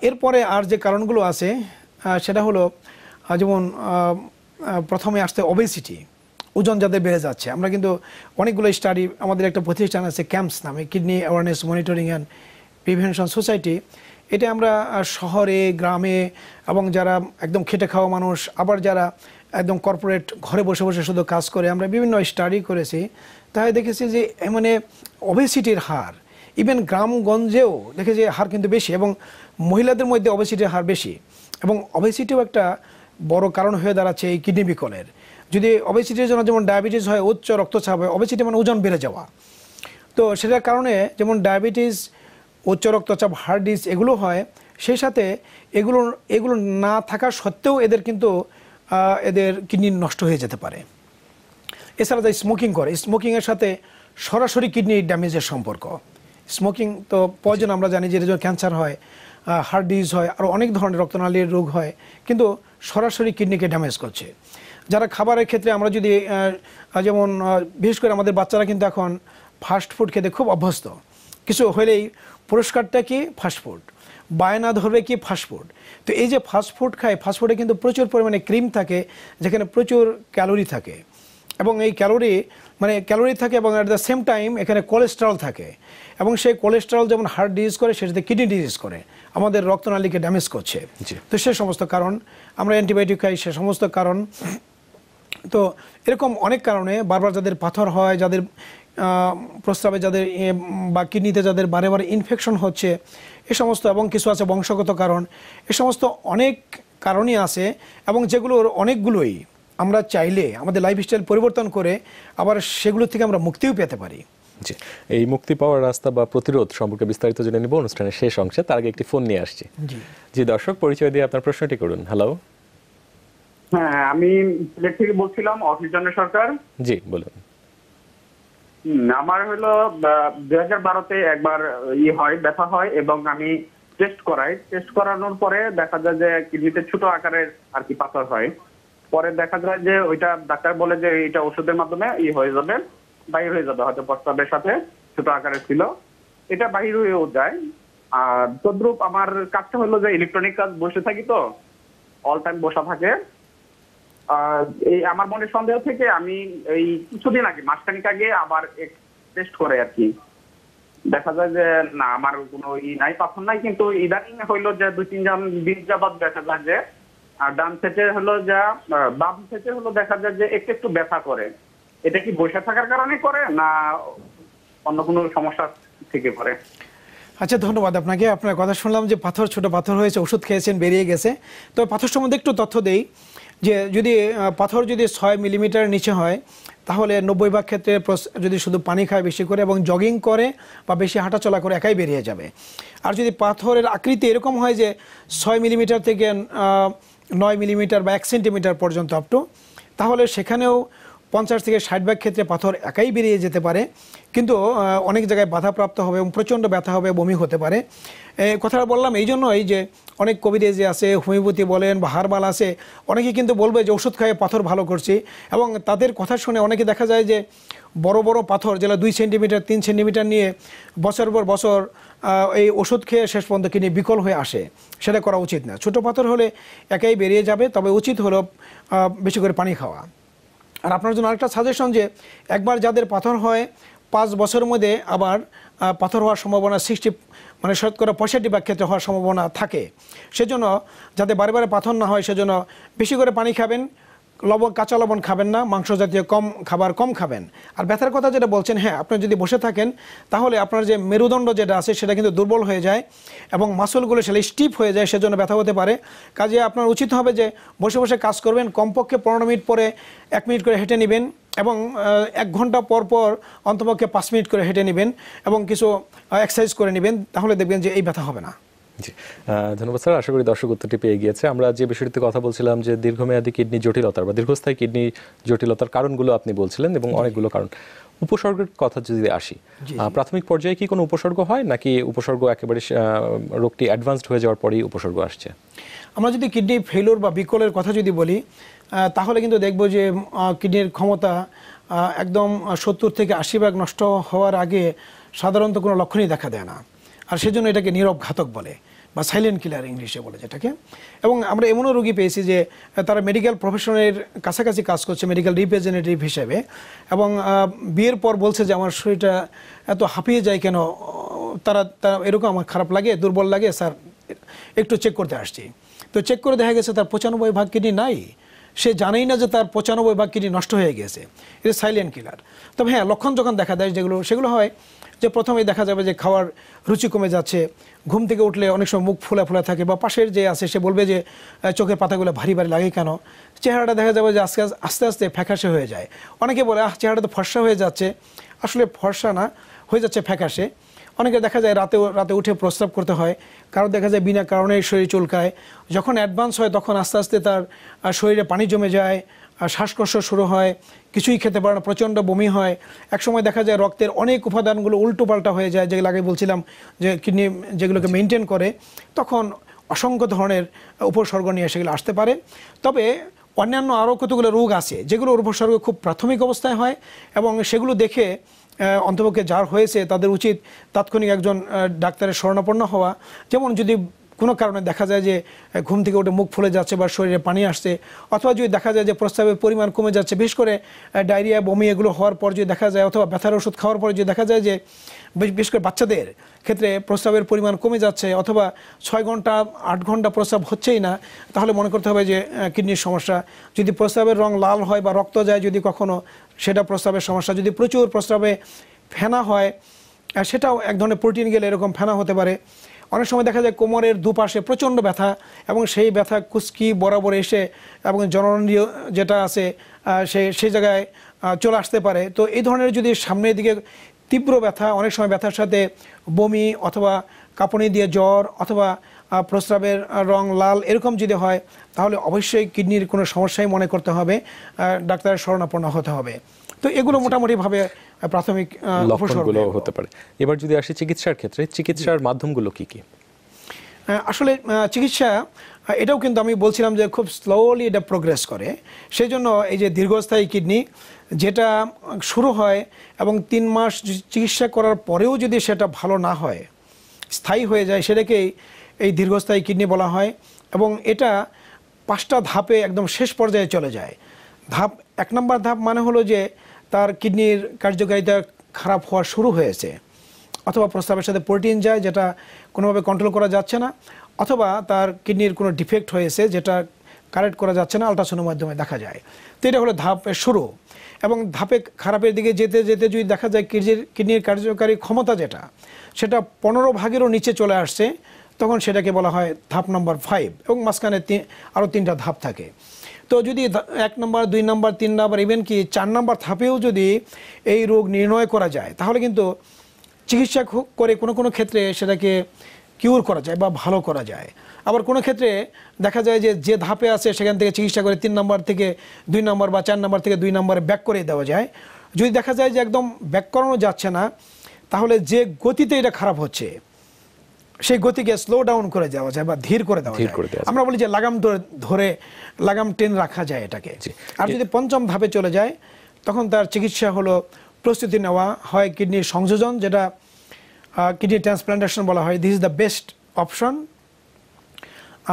Speaker 2: এরপরে আর যে কারণগুলো আছে সেটা হলো যেমন প্রথমে আসতে ওবেসিটি ওজন যাদের বেড়ে যাচ্ছে আমরা কিন্তু অনেকগুলো স্টাডি আমাদের একটা প্রতিষ্ঠান আছে ক্যাম্পস নামে kidney awareness monitoring and prevention society এটা আমরা শহরে গ্রামে এবং যারা একদম খেটে খাওয়া মানুষ আবার যারা একদম কর্পোরেট ঘরে বসে বসে শুধু কাজ করে আমরা বিভিন্ন স্টাডি করেছি তাই দেখেছি যে মানে অবেসিটির হার ইভেন গ্রামগঞ্জেও দেখেছি হার কিন্তু বেশি এবং মহিলাদের মধ্যে অবেসিটির হার বেশি এবং অবেসিটিও একটা বড় কারণ হয়ে দাঁড়াচ্ছে এই কিডনি বিকলের যদি অবেসিটির জন্য যেমন ডায়াবেটিস হয় উচ্চ রক্তচাপ হয় অবেসিটি মানে ওজন বেড়ে যাওয়া তো সেটার কারণে যেমন ডায়াবেটিস উচ্চ রক্তচাপ হার্ট ডিস এগুলো হয় সেই সাথে এগুলো এগুলো না থাকা সত্ত্বেও এদের কিন্তু এদের কিডনি নষ্ট হয়ে যেতে পারে এছাড়া যদি স্মোকিং করে স্মোকিংয়ের সাথে সরাসরি কিডনি ড্যামেজের সম্পর্ক স্মোকিং তো পয়জন আমরা জানি যে যখন ক্যান্সার হয় হার্ট ডিজিজ হয় আর অনেক ধরনের রক্তনালীর রোগ হয় কিন্তু সরাসরি কিডনিকে ড্যামেজ করছে যারা খাবারের ক্ষেত্রে আমরা যদি যেমন বিশেষ করে আমাদের বাচ্চারা কিন্তু এখন ফাস্ট ফুড খেতে খুব অভ্যস্ত কিছু হলেই পুরস্কারটা কি ফাস্টফুড বায়না ধরবে কি ফাস্টফুড তো এই যে ফাস্টফুড খায় ফাস্টফুডে কিন্তু প্রচুর পরিমাণে ক্রিম থাকে যেখানে প্রচুর ক্যালোরি থাকে এবং এই ক্যালোরি মানে ক্যালোরি থাকে এবং অ্যাট দ্য সেম টাইম এখানে কোলেস্ট্রল থাকে এবং সেই কোলেস্ট্রল যেমন হার্ট ডিজিজ করে সেটাতে কিডনি ডিজিজ করে আমাদের রক্তনালীকে ড্যামেজ করছে তো সে সমস্ত কারণ আমরা অ্যান্টিবায়োটিক খাই সে সমস্ত কারণ তো এরকম অনেক কারণে বারবার যাদের পাথর হয় যাদের প্রস্রাবে যাদের বা কিডনিতে যাদের বারে বারে ইনফেকশন হচ্ছে এ সমস্ত এবং কিছু আছে বংশগত কারণ এ সমস্ত অনেক কারণই আছে এবং যেগুলোর অনেকগুলোই আমরা চাইলে আমাদের লাইফস্টাইল পরিবর্তন করে আবার সেগুলো থেকে আমরা মুক্তিও পেতে পারি
Speaker 1: জি এই মুক্তি পাওয়ার রাস্তা বা প্রতিরোধ সম্পর্কে বিস্তারিত জেনে নিব অনুষ্ঠানের শেষ অংশে তার আগে একটি ফোন নিয়ে আসছি জি দর্শক পরিচয় দিয়ে আপনার প্রশ্নটি করুন হ্যালো
Speaker 3: হ্যাঁ আমি থেকে বলছিলাম অফিস সরকার জি বলুন আমার হলো দুই হাজার বারোতে একবার ই হয় ব্যথা হয় এবং আমি টেস্ট করাই টেস্ট করানোর পরে দেখা যায় যে কিডনিতে ছোট আকারের আর কি পাথর হয় পরে দেখা যায় যে ওইটা ডাক্তার বলে যে এটা ওষুধের মাধ্যমে ই হয়ে যাবে বাহির হয়ে যাবে হয়তো প্রস্তাবের সাথে ছোট আকারের ছিল এটা বাহির হয়েও যায় আর তদ্রুপ আমার কাজটা হলো যে ইলেকট্রনিক কাজ বসে থাকি তো অল টাইম বসা থাকে আমার মনে সন্দেহ থেকে আমি এই কিছুদিন আগে মাসখানিক আগে আবার টেস্ট করে আর কি দেখা যায় যে না আমার কোনো ই নাই পাথর নাই কিন্তু ইদানিং হইলো যে দুই তিনজন দিন যাবৎ দেখা যায় যে আর ডান সেটে হলো যা বাম সেটে হলো দেখা যায় যে একটু একটু ব্যথা করে এটা কি বসে থাকার কারণে করে না অন্য কোনো সমস্যা থেকে করে
Speaker 2: আচ্ছা ধন্যবাদ আপনাকে আপনার কথা শুনলাম যে পাথর ছোট পাথর হয়েছে ওষুধ খেয়েছেন বেরিয়ে গেছে তো পাথর সম্বন্ধে একটু তথ্য দেই যে যদি পাথর যদি ছয় মিলিমিটার নিচে হয় তাহলে নব্বই ভাগ ক্ষেত্রে যদি শুধু পানি খায় বেশি করে এবং জগিং করে বা বেশি হাঁটাচলা করে একাই বেরিয়ে যাবে আর যদি পাথরের আকৃতি এরকম হয় যে ছয় মিলিমিটার থেকে নয় মিলিমিটার বা এক সেন্টিমিটার পর্যন্ত আপ টু তাহলে সেখানেও পঞ্চাশ থেকে ষাট ভাগ ক্ষেত্রে পাথর একাই বেরিয়ে যেতে পারে কিন্তু অনেক জায়গায় বাধাপ্রাপ্ত হবে এবং প্রচণ্ড ব্যথা হবে বমি হতে পারে কথাটা বললাম এই জন্যই যে অনেক যে আছে হোমিওপ্যাথি বলেন বা হারবাল আছে অনেকে কিন্তু বলবে যে ওষুধ খাইয়ে পাথর ভালো করছি এবং তাদের কথা শুনে অনেকে দেখা যায় যে বড় বড় পাথর যেটা দুই সেন্টিমিটার তিন সেন্টিমিটার নিয়ে বছর পর বছর এই ওষুধ খেয়ে শেষ পর্যন্ত কিনে বিকল হয়ে আসে সেটা করা উচিত না ছোট পাথর হলে একাই বেরিয়ে যাবে তবে উচিত হলো বেশি করে পানি খাওয়া আর আপনার জন্য আরেকটা সাজেশন যে একবার যাদের পাথর হয় পাঁচ বছরের মধ্যে আবার পাথর হওয়ার সম্ভাবনা সৃষ্টি মানে শতকরা পঁয়ষট্টি বা ক্ষেত্রে হওয়ার সম্ভাবনা থাকে সেজন্য যাতে বারে বারে পাথর না হয় সেজন্য বেশি করে পানি খাবেন লবণ কাঁচা লবণ খাবেন না মাংস জাতীয় কম খাবার কম খাবেন আর ব্যথার কথা যেটা বলছেন হ্যাঁ আপনি যদি বসে থাকেন তাহলে আপনার যে মেরুদণ্ড যেটা আছে সেটা কিন্তু দুর্বল হয়ে যায় এবং মাসলগুলো সেটা স্টিপ হয়ে যায় সেজন্য ব্যথা হতে পারে কাজে আপনার উচিত হবে যে বসে বসে কাজ করবেন কমপক্ষে পনেরো মিনিট পরে এক মিনিট করে হেঁটে নেবেন এবং এক ঘন্টা পর পর অন্তপক্ষে পাঁচ মিনিট করে হেঁটে নেবেন এবং কিছু এক্সারসাইজ করে নেবেন তাহলে দেখবেন যে এই ব্যথা হবে না
Speaker 1: জি ধন্যবাদ স্যার আশা করি দর্শক উত্তরটি পেয়ে গিয়েছে আমরা যে বিষয়টিতে কথা বলছিলাম যে দীর্ঘমেয়াদী কিডনি জটিলতার বা দীর্ঘস্থায়ী কিডনি জটিলতার কারণগুলো আপনি বলছিলেন এবং অনেকগুলো কারণ উপসর্গের কথা যদি আসি প্রাথমিক পর্যায়ে কি কোনো উপসর্গ হয় নাকি উপসর্গ একেবারে রোগটি অ্যাডভান্সড হয়ে যাওয়ার পরেই উপসর্গ আসছে
Speaker 2: আমরা যদি কিডনি ফেলোর বা বিকলের কথা যদি বলি তাহলে কিন্তু দেখব যে কিডনির ক্ষমতা একদম সত্তর থেকে আশি ভাগ নষ্ট হওয়ার আগে সাধারণত কোনো লক্ষণই দেখা দেয় না আর সেজন্য এটাকে নীরব ঘাতক বলে বা সাইলেন্ট কিলার ইংলিশে বলে যেটাকে এবং আমরা এমনও রোগী পেয়েছি যে তারা মেডিকেল প্রফেশনের কাছাকাছি কাজ করছে মেডিকেল রিপ্রেজেন্টেটিভ হিসেবে এবং বিয়ের পর বলছে যে আমার শরীরটা এত হাঁপিয়ে যায় কেন তারা তারা এরকম আমার খারাপ লাগে দুর্বল লাগে স্যার একটু চেক করতে আসছি তো চেক করে দেখা গেছে তার পঁচানব্বই ভাগ কিডনি নাই সে জানেই না যে তার পঁচানব্বই ভাগ কিডনি নষ্ট হয়ে গেছে এটা সাইলেন্ট কিলার তবে হ্যাঁ লক্ষণ যখন দেখা দেয় যেগুলো সেগুলো হয় যে প্রথমে দেখা যাবে যে খাওয়ার রুচি কমে যাচ্ছে ঘুম থেকে উঠলে অনেক সময় মুখ ফুলা ফুলা থাকে বা পাশের যে আছে সে বলবে যে চোখের পাতাগুলো ভারী ভারী লাগে কেন চেহারাটা দেখা যাবে যে আস্তে আস্তে আস্তে ফ্যাকাশে হয়ে যায় অনেকে বলে আহ চেহারাটা তো ফর্সা হয়ে যাচ্ছে আসলে ফর্সা না হয়ে যাচ্ছে ফ্যাকাশে অনেকে দেখা যায় রাতে রাতে উঠে প্রস্রাব করতে হয় কারো দেখা যায় বিনা কারণে শরীর চুলকায় যখন অ্যাডভান্স হয় তখন আস্তে আস্তে তার শরীরে পানি জমে যায় শ্বাসকষ্ট শুরু হয় কিছুই খেতে পারে না প্রচণ্ড বমি হয় একসময় দেখা যায় রক্তের অনেক উপাদানগুলো উল্টোপাল্টা হয়ে যায় যেগুলো আগে বলছিলাম যে কিডনি যেগুলোকে মেনটেন করে তখন অসংখ্য ধরনের উপসর্গ নিয়ে সেগুলো আসতে পারে তবে অন্যান্য আরও কতগুলো রোগ আছে যেগুলো উপসর্গ খুব প্রাথমিক অবস্থায় হয় এবং সেগুলো দেখে অন্তপক্ষে যার হয়েছে তাদের উচিত তাৎক্ষণিক একজন ডাক্তারের স্বর্ণাপন্ন হওয়া যেমন যদি কোনো কারণে দেখা যায় যে ঘুম থেকে উঠে মুখ ফুলে যাচ্ছে বা শরীরে পানি আসছে অথবা যদি দেখা যায় যে প্রস্রাবের পরিমাণ কমে যাচ্ছে বিশেষ করে ডায়রিয়া বমি এগুলো হওয়ার পর যদি দেখা যায় অথবা ব্যথার ওষুধ খাওয়ার পর যদি দেখা যায় যে বিশেষ করে বাচ্চাদের ক্ষেত্রে প্রস্রাবের পরিমাণ কমে যাচ্ছে অথবা ছয় ঘন্টা আট ঘন্টা প্রস্রাব হচ্ছেই না তাহলে মনে করতে হবে যে কিডনির সমস্যা যদি প্রস্রাবের রং লাল হয় বা রক্ত যায় যদি কখনো সেটা প্রস্রাবের সমস্যা যদি প্রচুর প্রস্রাবে ফেনা হয় সেটাও এক ধরনের প্রোটিন গেলে এরকম ফেনা হতে পারে অনেক সময় দেখা যায় কোমরের দুপাশে প্রচণ্ড ব্যথা এবং সেই ব্যথা কুচকি বরাবর এসে এবং জননীয় যেটা আছে সে সেই জায়গায় চলে আসতে পারে তো এই ধরনের যদি সামনের দিকে তীব্র ব্যথা অনেক সময় ব্যথার সাথে বমি অথবা কাঁপুনি দিয়ে জ্বর অথবা প্রস্রাবের রং লাল এরকম যদি হয় তাহলে অবশ্যই কিডনির কোনো সমস্যাই মনে করতে হবে ডাক্তারের শরণাপন্ন হতে হবে তো এগুলো আচ্ছা। মোটামুটিভাবে প্রাথমিক লক্ষণগুলো
Speaker 1: হতে পারে এবার যদি আসি চিকিৎসার ক্ষেত্রে চিকিৎসার মাধ্যমগুলো কি কি
Speaker 2: আসলে চিকিৎসা এটাও কিন্তু আমি বলছিলাম যে খুব স্লোলি এটা প্রোগ্রেস করে সেই জন্য এই যে দীর্ঘস্থায়ী কিডনি যেটা শুরু হয় এবং তিন মাস চিকিৎসা করার পরেও যদি সেটা ভালো না হয় স্থায়ী হয়ে যায় সেটাকেই এই দীর্ঘস্থায়ী কিডনি বলা হয় এবং এটা পাঁচটা ধাপে একদম শেষ পর্যায়ে চলে যায় ধাপ এক নম্বর ধাপ মানে হলো যে তার কিডনির কার্যকারিতা খারাপ হওয়া শুরু হয়েছে অথবা প্রস্রাবের সাথে প্রোটিন যায় যেটা কোনোভাবে কন্ট্রোল করা যাচ্ছে না অথবা তার কিডনির কোনো ডিফেক্ট হয়েছে যেটা কারেক্ট করা যাচ্ছে না আলট্রাসাউন্ডের মাধ্যমে দেখা যায় তো এটা হলো ধাপের শুরু এবং ধাপে খারাপের দিকে যেতে যেতে যদি দেখা যায় কিডনির কিডনির কার্যকারী ক্ষমতা যেটা সেটা পনেরো ভাগেরও নিচে চলে আসছে তখন সেটাকে বলা হয় ধাপ নম্বর ফাইভ এবং মাঝখানে আরও তিনটা ধাপ থাকে তো যদি এক নম্বর দুই নম্বর তিন নম্বর ইভেন কি চার নম্বর ধাপেও যদি এই রোগ নির্ণয় করা যায় তাহলে কিন্তু চিকিৎসা করে কোনো কোনো ক্ষেত্রে সেটাকে কিউর করা যায় বা ভালো করা যায় আবার কোনো ক্ষেত্রে দেখা যায় যে যে ধাপে আছে সেখান থেকে চিকিৎসা করে তিন নম্বর থেকে দুই নম্বর বা চার নম্বর থেকে দুই নম্বরে ব্যাক করে দেওয়া যায় যদি দেখা যায় যে একদম ব্যাক করানো যাচ্ছে না তাহলে যে গতিতে এটা খারাপ হচ্ছে সেই গতিকে স্লো ডাউন করে দেওয়া যায় বা ধীর করে দেওয়া যায় আমরা বলি যে লাগাম ধরে লাগাম টেন রাখা যায় এটাকে আর যদি পঞ্চম ধাপে চলে যায় তখন তার চিকিৎসা হলো প্রস্তুতি নেওয়া হয় কিডনির সংযোজন যেটা কিডনি ট্রান্সপ্লান্টেশন বলা হয় this is the best option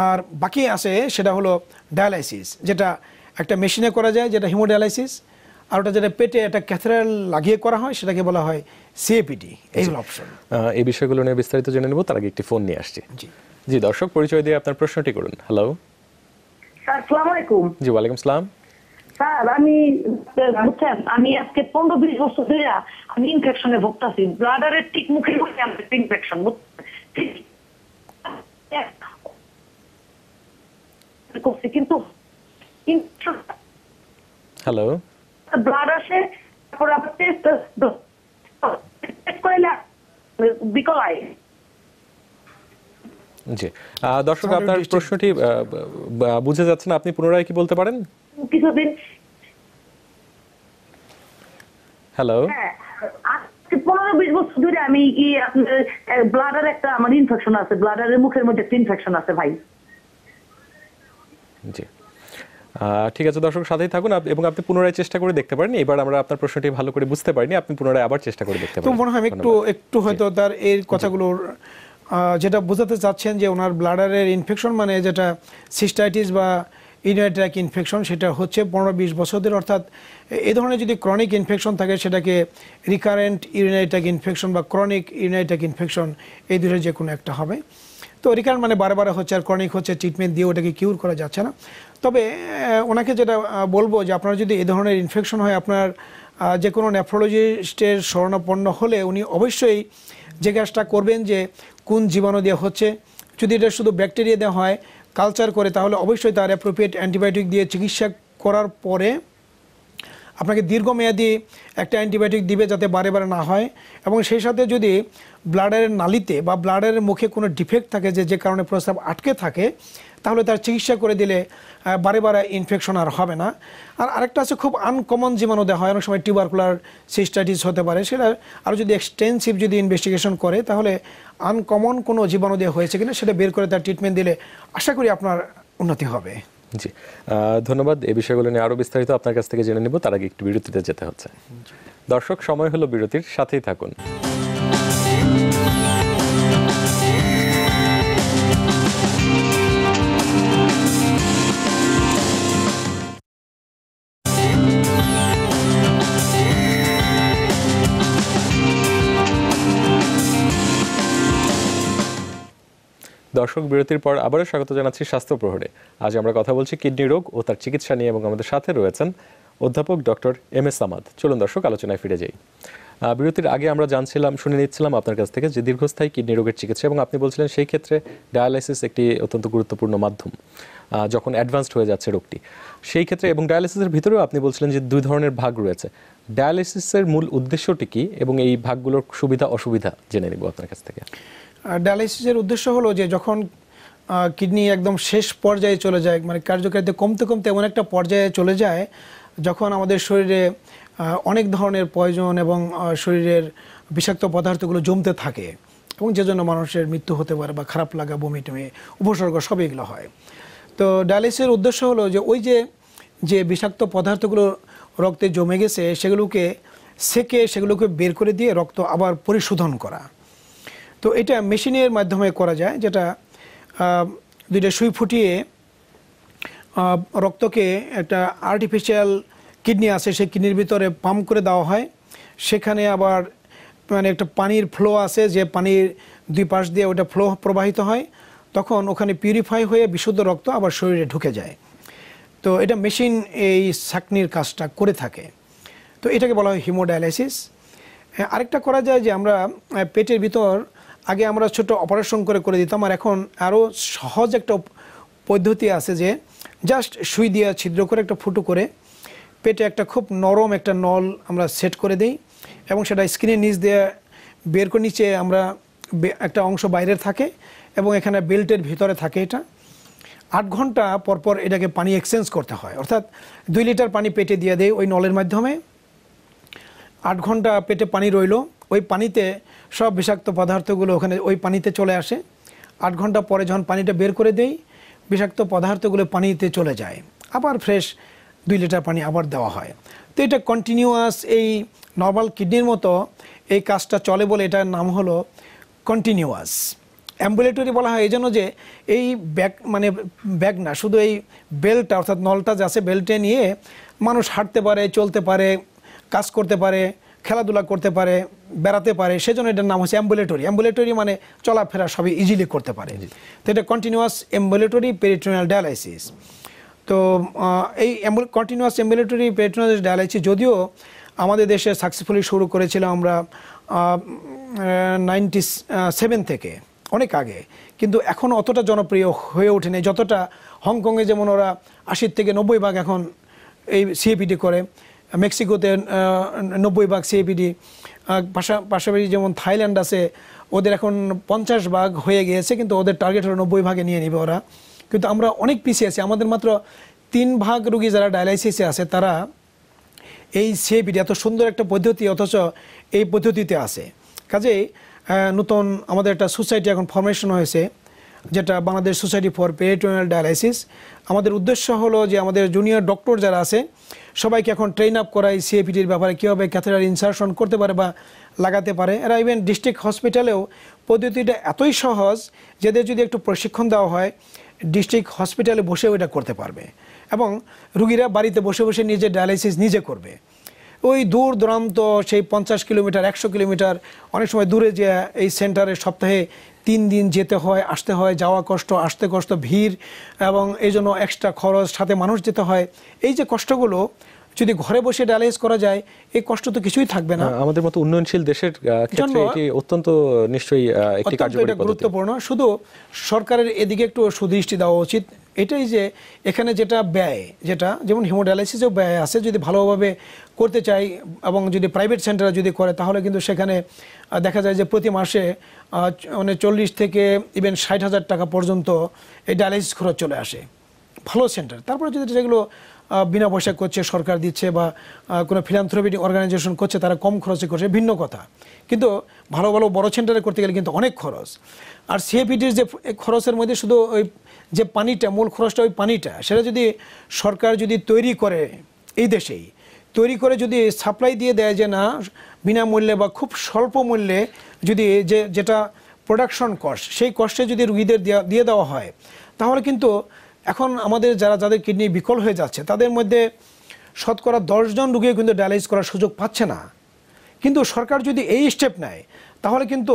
Speaker 2: আর বাকি আছে সেটা হলো ডায়ালাইসিস যেটা একটা মেশিনে করা যায় যেটা হিমোডায়ালাইসিস আর ওটা যেটা পেটে একটা ক্যাথেরাল লাগিয়ে করা হয় সেটাকে বলা হয় সিএপিটি এই অপশন
Speaker 1: এই বিষয়গুলো নিয়ে বিস্তারিত জেনে নেব তার আগে একটি ফোন নিয়ে আসছি জি জি দর্শক পরিচয় দিয়ে আপনার প্রশ্নটি করুন হ্যালো
Speaker 3: আসসালামু আলাইকুম জি ওয়ালাইকুম সালাম স্যার আমি বুঝছেন আমি আজকে পনেরো বিশ বছর ধরে আমি ইনফেকশনে ভুগতাছি ব্লাডারের ঠিক মুখে মুখে আমি ইনফেকশন করছি কিন্তু হ্যালো ব্লাড আসে তারপর আবার টেস্ট বিকলাই
Speaker 1: জি দর্শক আপনার প্রশ্নটি বুঝে যাচ্ছে না আপনি পুনরায় কি বলতে পারেন কিছুদিন হ্যালো
Speaker 3: হ্যাঁ পনেরো বিশ বছর ধরে আমি কি আপনার ব্লাডার একটা আমার ইনফেকশন আছে ব্লাডারের মুখের মধ্যে একটা ইনফেকশন আছে ভাই
Speaker 1: জি ঠিক আছে দর্শক সাথেই থাকুন এবং আপনি পুনরায় চেষ্টা করে দেখতে পারেন এবার আমরা আপনার প্রশ্নটি ভালো করে বুঝতে পারিনি আপনি পুনরায় আবার চেষ্টা করে দেখতে পারেন মনে হয় একটু
Speaker 2: একটু হয়তো তার এই কথাগুলোর যেটা বোঝাতে চাচ্ছেন যে ওনার ব্লাডারের ইনফেকশন মানে যেটা সিস্টাইটিস বা ইউনিট্র্যাক ইনফেকশন সেটা হচ্ছে পনেরো বিশ বছরদের অর্থাৎ এ ধরনের যদি ক্রনিক ইনফেকশন থাকে সেটাকে রিকারেন্ট ইউনাইট্রাক ইনফেকশন বা ক্রনিক ইউনাইট্রাক ইনফেকশন এই দুটো যে কোনো একটা হবে তো রিকারেন্ট মানে বারে বারে হচ্ছে আর ক্রনিক হচ্ছে ট্রিটমেন্ট দিয়ে ওটাকে কিউর করা যাচ্ছে না তবে ওনাকে যেটা বলবো যে আপনার যদি এ ধরনের ইনফেকশন হয় আপনার যে কোনো নেফ্রোলজিস্টের শরণাপন্ন হলে উনি অবশ্যই জিজ্ঞাসা করবেন যে কোন জীবাণু দেওয়া হচ্ছে যদি এটা শুধু ব্যাকটেরিয়া দেওয়া হয় কালচার করে তাহলে অবশ্যই তার অ্যাপ্রোপ্রিয়েট অ্যান্টিবায়োটিক দিয়ে চিকিৎসা করার পরে আপনাকে দীর্ঘমেয়াদী একটা অ্যান্টিবায়োটিক দিবে যাতে বারে না হয় এবং সেই সাথে যদি ব্লাডের নালিতে বা ব্লাডের মুখে কোনো ডিফেক্ট থাকে যে যে কারণে প্রস্রাব আটকে থাকে তাহলে তার চিকিৎসা করে দিলে বারে বারে ইনফেকশন আর হবে না আর আরেকটা আছে খুব আনকমন জীবাণু দেওয়া হয় অনেক সময় টিউবারকুলার সিস্টাইটিস হতে পারে সেটা আরও যদি এক্সটেন্সিভ যদি ইনভেস্টিগেশন করে তাহলে আনকমন কোনো জীবাণু দেওয়া হয়েছে কিনা সেটা বের করে তার ট্রিটমেন্ট দিলে আশা করি আপনার উন্নতি হবে
Speaker 1: জি ধন্যবাদ এই বিষয়গুলো নিয়ে আরও বিস্তারিত আপনার কাছ থেকে জেনে নেব তার আগে একটু বিরতিতে যেতে হচ্ছে দর্শক সময় হলো বিরতির সাথেই থাকুন দর্শক বিরতির পর আবারও স্বাগত জানাচ্ছি স্বাস্থ্য প্রহরে আজ আমরা কথা বলছি কিডনি রোগ ও তার চিকিৎসা নিয়ে এবং আমাদের সাথে রয়েছেন অধ্যাপক ডক্টর এম এস আমাদ চলুন দর্শক আলোচনায় ফিরে যাই বিরতির আগে আমরা জানছিলাম শুনে নিচ্ছিলাম আপনার কাছ থেকে যে দীর্ঘস্থায়ী কিডনি রোগের চিকিৎসা এবং আপনি বলছিলেন সেই ক্ষেত্রে ডায়ালাইসিস একটি অত্যন্ত গুরুত্বপূর্ণ মাধ্যম যখন অ্যাডভান্সড হয়ে যাচ্ছে রোগটি সেই ক্ষেত্রে এবং ডায়ালিসিসের ভিতরেও আপনি বলছিলেন যে দুই ধরনের ভাগ রয়েছে ডায়ালিসিসের মূল উদ্দেশ্যটি কী এবং এই ভাগগুলোর সুবিধা অসুবিধা জেনে নেব আপনার কাছ থেকে
Speaker 2: ডায়ালাইসিসের উদ্দেশ্য হলো যে যখন কিডনি একদম শেষ পর্যায়ে চলে যায় মানে কার্যকারিতা কমতে কমতে এমন একটা পর্যায়ে চলে যায় যখন আমাদের শরীরে অনেক ধরনের প্রয়োজন এবং শরীরের বিষাক্ত পদার্থগুলো জমতে থাকে এবং যে জন্য মানুষের মৃত্যু হতে পারে বা খারাপ লাগা বমি টমি উপসর্গ সব এগুলো হয় তো ডায়ালিসিসের উদ্দেশ্য হলো যে ওই যে যে বিষাক্ত পদার্থগুলো রক্তে জমে গেছে সেগুলোকে সেকে সেগুলোকে বের করে দিয়ে রক্ত আবার পরিশোধন করা তো এটা মেশিনের মাধ্যমে করা যায় যেটা দুইটা সুই ফুটিয়ে রক্তকে একটা আর্টিফিশিয়াল কিডনি আছে সেই কিডনির ভিতরে পাম্প করে দেওয়া হয় সেখানে আবার মানে একটা পানির ফ্লো আছে যে পানির দুই পাশ দিয়ে ওটা ফ্লো প্রবাহিত হয় তখন ওখানে পিউরিফাই হয়ে বিশুদ্ধ রক্ত আবার শরীরে ঢুকে যায় তো এটা মেশিন এই সাকনির কাজটা করে থাকে তো এটাকে বলা হয় হিমোডায়ালাইসিস আরেকটা করা যায় যে আমরা পেটের ভিতর আগে আমরা ছোট অপারেশন করে করে দিতাম আর এখন আরও সহজ একটা পদ্ধতি আছে যে জাস্ট সুই দিয়ে ছিদ্র করে একটা ফুটো করে পেটে একটা খুব নরম একটা নল আমরা সেট করে দেই এবং সেটা স্ক্রিনের নিচ দিয়ে বের করে নিচে আমরা একটা অংশ বাইরে থাকে এবং এখানে বেল্টের ভিতরে থাকে এটা আট ঘন্টা পরপর এটাকে পানি এক্সচেঞ্জ করতে হয় অর্থাৎ দুই লিটার পানি পেটে দিয়ে দেয় ওই নলের মাধ্যমে আট ঘন্টা পেটে পানি রইল ওই পানিতে সব বিষাক্ত পদার্থগুলো ওখানে ওই পানিতে চলে আসে আট ঘন্টা পরে যখন পানিটা বের করে দেই বিষাক্ত পদার্থগুলো পানিতে চলে যায় আবার ফ্রেশ দুই লিটার পানি আবার দেওয়া হয় তো এটা কন্টিনিউয়াস এই নর্মাল কিডনির মতো এই কাজটা চলে বলে এটার নাম হলো কন্টিনিউয়াস অ্যাম্বুলেটরি বলা হয় এই জন্য যে এই ব্যাগ মানে ব্যাগ না শুধু এই বেল্টটা অর্থাৎ নলটা যে আছে বেল্টে নিয়ে মানুষ হাঁটতে পারে চলতে পারে কাজ করতে পারে খেলাধুলা করতে পারে বেড়াতে পারে সেজন্য এটার নাম হচ্ছে অ্যাম্বুলেটরি অ্যাম্বুলেটরি মানে চলাফেরা সবই ইজিলি করতে পারে তো এটা কন্টিনিউয়াস অ্যাম্বুলেটরি পেরিটোনিয়াল ডায়ালাইসিস তো এই কন্টিনিউয়াস অ্যাম্বুলেটরি পেরিটোনিয়াল ডায়ালাইসিস যদিও আমাদের দেশে সাকসেসফুলি শুরু করেছিলাম আমরা নাইনটি সেভেন থেকে অনেক আগে কিন্তু এখন অতটা জনপ্রিয় হয়ে ওঠেনি যতটা হংকংয়ে যেমন ওরা আশির থেকে নব্বই ভাগ এখন এই সিএপিটি করে মেক্সিকোতে নব্বই ভাগ সিএপিডি পাশাপাশি যেমন থাইল্যান্ড আছে ওদের এখন পঞ্চাশ ভাগ হয়ে গিয়েছে কিন্তু ওদের টার্গেট হলো নব্বই ভাগে নিয়ে নেবে ওরা কিন্তু আমরা অনেক পিছিয়ে আছি আমাদের মাত্র তিন ভাগ রুগী যারা ডায়ালাইসিসে আছে তারা এই সিএপিডি এত সুন্দর একটা পদ্ধতি অথচ এই পদ্ধতিতে আছে কাজেই নতুন আমাদের একটা সোসাইটি এখন ফরমেশন হয়েছে যেটা Bangladesh society for peritoneal dialysis আমাদের উদ্দেশ্য হলো যে আমাদের জুনিয়র ডক্টর যারা আছে সবাইকে এখন ট্রেন আপ করায় সিএপিটির ব্যাপারে কীভাবে ক্যাথেটার ইনসারশন করতে পারে বা লাগাতে পারে এরা ইভেন ডিস্ট্রিক্ট হসপিটালেও পদ্ধতিটা এতই সহজ যাদের যদি একটু প্রশিক্ষণ দেওয়া হয় ডিস্ট্রিক্ট হসপিটালে বসেও এটা করতে পারবে এবং রুগীরা বাড়িতে বসে বসে নিজে ডায়ালিসিস নিজে করবে ওই দূর দূরান্ত সেই পঞ্চাশ কিলোমিটার একশো কিলোমিটার অনেক সময় দূরে যে এই সেন্টারে সপ্তাহে তিন দিন যেতে হয় আসতে হয় যাওয়া কষ্ট আসতে কষ্ট ভিড় এবং এই জন্য এক্সট্রা খরচ সাথে মানুষ যেতে হয় এই যে কষ্টগুলো যদি ঘরে বসে ডায়ালাইজ করা যায় এই কষ্ট তো কিছুই থাকবে না হ্যাঁ,
Speaker 1: আমাদের মতো উন্নয়নশীল দেশের ক্ষেত্রে এটি অত্যন্ত নিশ্চয়ই একটি কার্যকরী গুরুত্বপূর্ণ
Speaker 2: শুধু সরকারের এদিকে একটু সুদৃষ্টি দেওয়া উচিত এটাই যে এখানে যেটা ব্যয় যেটা যেমন হিমোডায়ালাইসিসও ব্যয় আছে যদি ভালোভাবে করতে চাই এবং যদি প্রাইভেট সেন্টারে যদি করে তাহলে কিন্তু সেখানে দেখা যায় যে প্রতি মাসে মানে চল্লিশ থেকে ইভেন ষাট হাজার টাকা পর্যন্ত এই ডায়ালিসিস খরচ চলে আসে ভালো সেন্টার তারপরে যদি যেগুলো বিনা পয়সা করছে সরকার দিচ্ছে বা কোনো ফিলান্থ্রোপিটিক অর্গানাইজেশন করছে তারা কম খরচে করছে ভিন্ন কথা কিন্তু ভালো ভালো বড় সেন্টারে করতে গেলে কিন্তু অনেক খরচ আর সিএপিটির যে খরচের মধ্যে শুধু ওই যে পানিটা মূল খরচটা ওই পানিটা সেটা যদি সরকার যদি তৈরি করে এই দেশেই তৈরি করে যদি সাপ্লাই দিয়ে দেয় যে না বিনামূল্যে বা খুব স্বল্প মূল্যে যদি যে যেটা প্রোডাকশন কস্ট সেই কষ্টে যদি রুগীদের দিয়ে দেওয়া হয় তাহলে কিন্তু এখন আমাদের যারা যাদের কিডনি বিকল হয়ে যাচ্ছে তাদের মধ্যে শতকরা দশজন রুগীও কিন্তু ডায়ালিস করার সুযোগ পাচ্ছে না কিন্তু সরকার যদি এই স্টেপ নেয় তাহলে কিন্তু